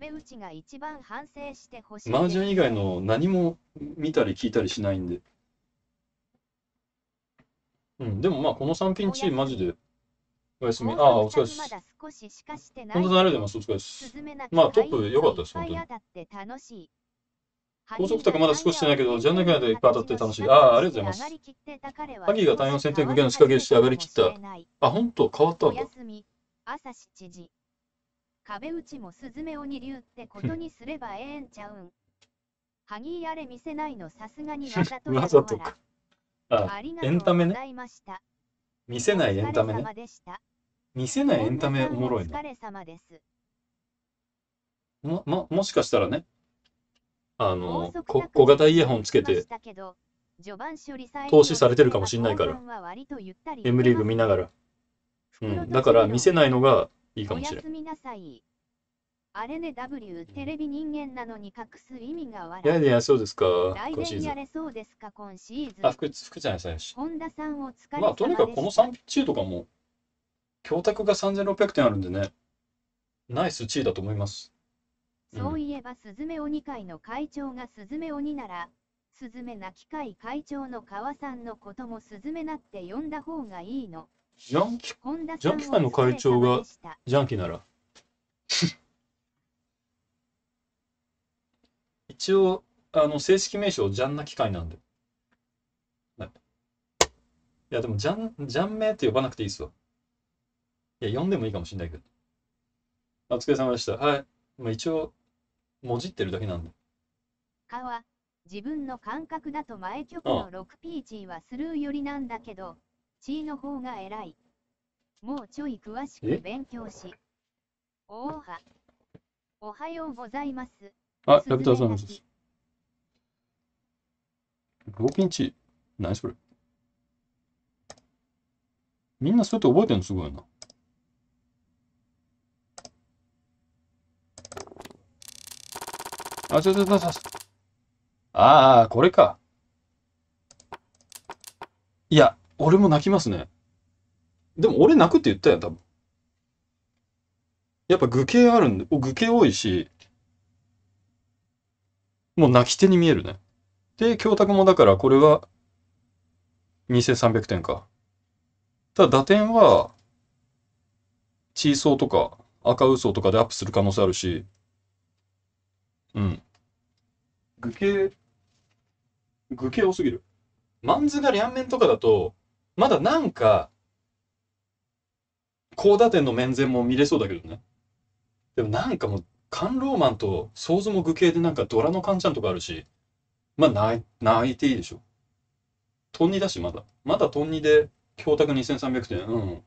雀以外の何も見たり聞いたりしないんで。うん、でもまあこの3ピンチマジでおやすみ。ああ、お疲れです。本当にございます。お疲れです。まあ、トップ良かったです、本当に。高速高まだ少ししてないけど、ジャンナガでいっぱい当たって楽しい。ああ、ありがとうございます。秋が単四戦天空の仕掛けして上がりきった。あ、本当変わったんだ。朝7時。壁打ちもスズメ鬼流ってことにすればええんちゃうん。ハギーあれ見せないのさすがにわざとや わざとか。ああ、エンタメね。見せないエンタメね。見せないエンタメおもろいな。ま、ま、もしかしたらね、あの、こ小型イヤホンつけて、投資されてるかもしんないから、M リーグ見ながら。うん、だから見せないのがいいかもしれないあれね W テレビ人間なのに隠す意味がいやいや、そうですか。今シーズン。やれそうですか今シーズンあ、福福ちゃんさんし。まあ、とにかくこの3ピッチとかも教託が3600点あるんでね、ナイス地位だと思います。そういえば、すずめ鬼会の会長がすずめ鬼なら、すずめな機会会長の川さんのこともすずめなって呼んだ方がいいの。ジャンキ、ジャンキ会の会長がジャンキなら。一応、あの、正式名称、ジャンナ機会なんで。いや、でも、ジャン、ジャン名って呼ばなくていいっすわ。いや、読んでもいいかもしれないけど。お疲れ様でした。はい。まあ、一応、もじってるだけなんで。かは、自分の感覚だと前曲の6 p チはスルーよりなんだけど、チーの方が偉い。もうちょい詳しく勉強し。おおは。おはようございます。あ、ラピタさんです。ロピンチ。何それみんなそうやって覚えてるのすごいな。あ、ちょちょちょちょ。ああ、これか。いや、俺も泣きますね。でも俺泣くって言ったよ、多分。やっぱ具形あるんで、具形多いし、もう泣き手に見えるね。で、教託もだからこれは2300点か。ただ打点は、チーソーとか赤ウソとかでアップする可能性あるし、うん。具形、具形多すぎる。マンズが両面とかだと、まだなんか、高打点の面前も見れそうだけどね。でもなんかもう、カンローマンと想像も具形でなんかドラのカンちゃんとかあるし、まあ泣い、ていいでしょ。トンニだし、まだ。まだトンニで、教託2300点。うん。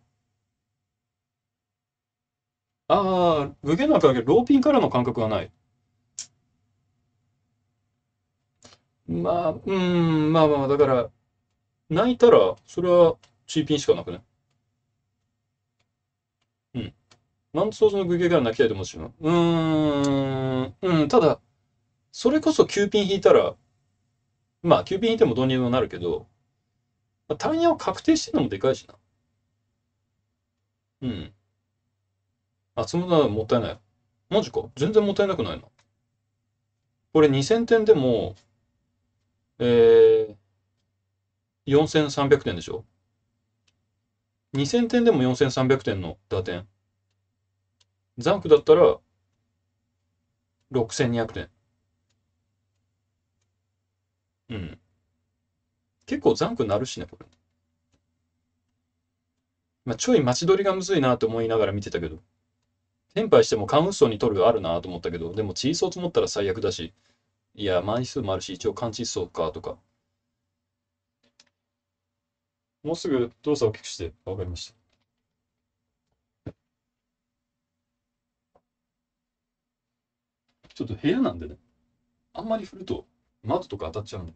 ああ、具形なんかだけど、ローピンからの感覚はない。まあ、うん、まあまあ、だから、泣いたら、それはチーピンしかなくね。うん。なんで想像の具形から泣きたいと思っしう。ーん、うん、ただ、それこそ9ピン引いたら、まあ、9ピン引いてもどうにもなるけど、まあ、単位を確定してるのもでかいしな。うん。あ、そのなもったいない。マジか。全然もったいなくないな。これ2000点でも、えー、4300点でしょ ?2000 点でも4300点の打点。残クだったら6200点。うん。結構残クなるしね、これ。まあ、ちょい待ち取りがむずいなと思いながら見てたけど。転敗してもカウンストに取るあるなと思ったけど、でもチーソー積もったら最悪だし、いや、枚数もあるし、一応感知しそうかとか。もうすぐ動作を大きくして、わかりました。ちょっと部屋なんでね、あんまり振ると窓とか当たっちゃうんで。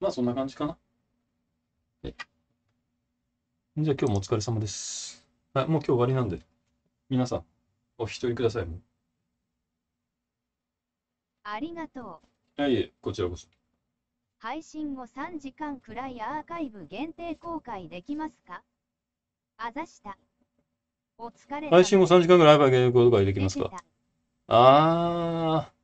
まあそんな感じかな。じゃあ今日もお疲れ様です。はい、もう今日終わりなんで、皆さん。お一人くださいありがとう。はい、こちらこそ。配信後3時間くらいアーカイブ限定公開できますかあざした。お疲れ。配信後3時間くらいア限定公開できますかあー。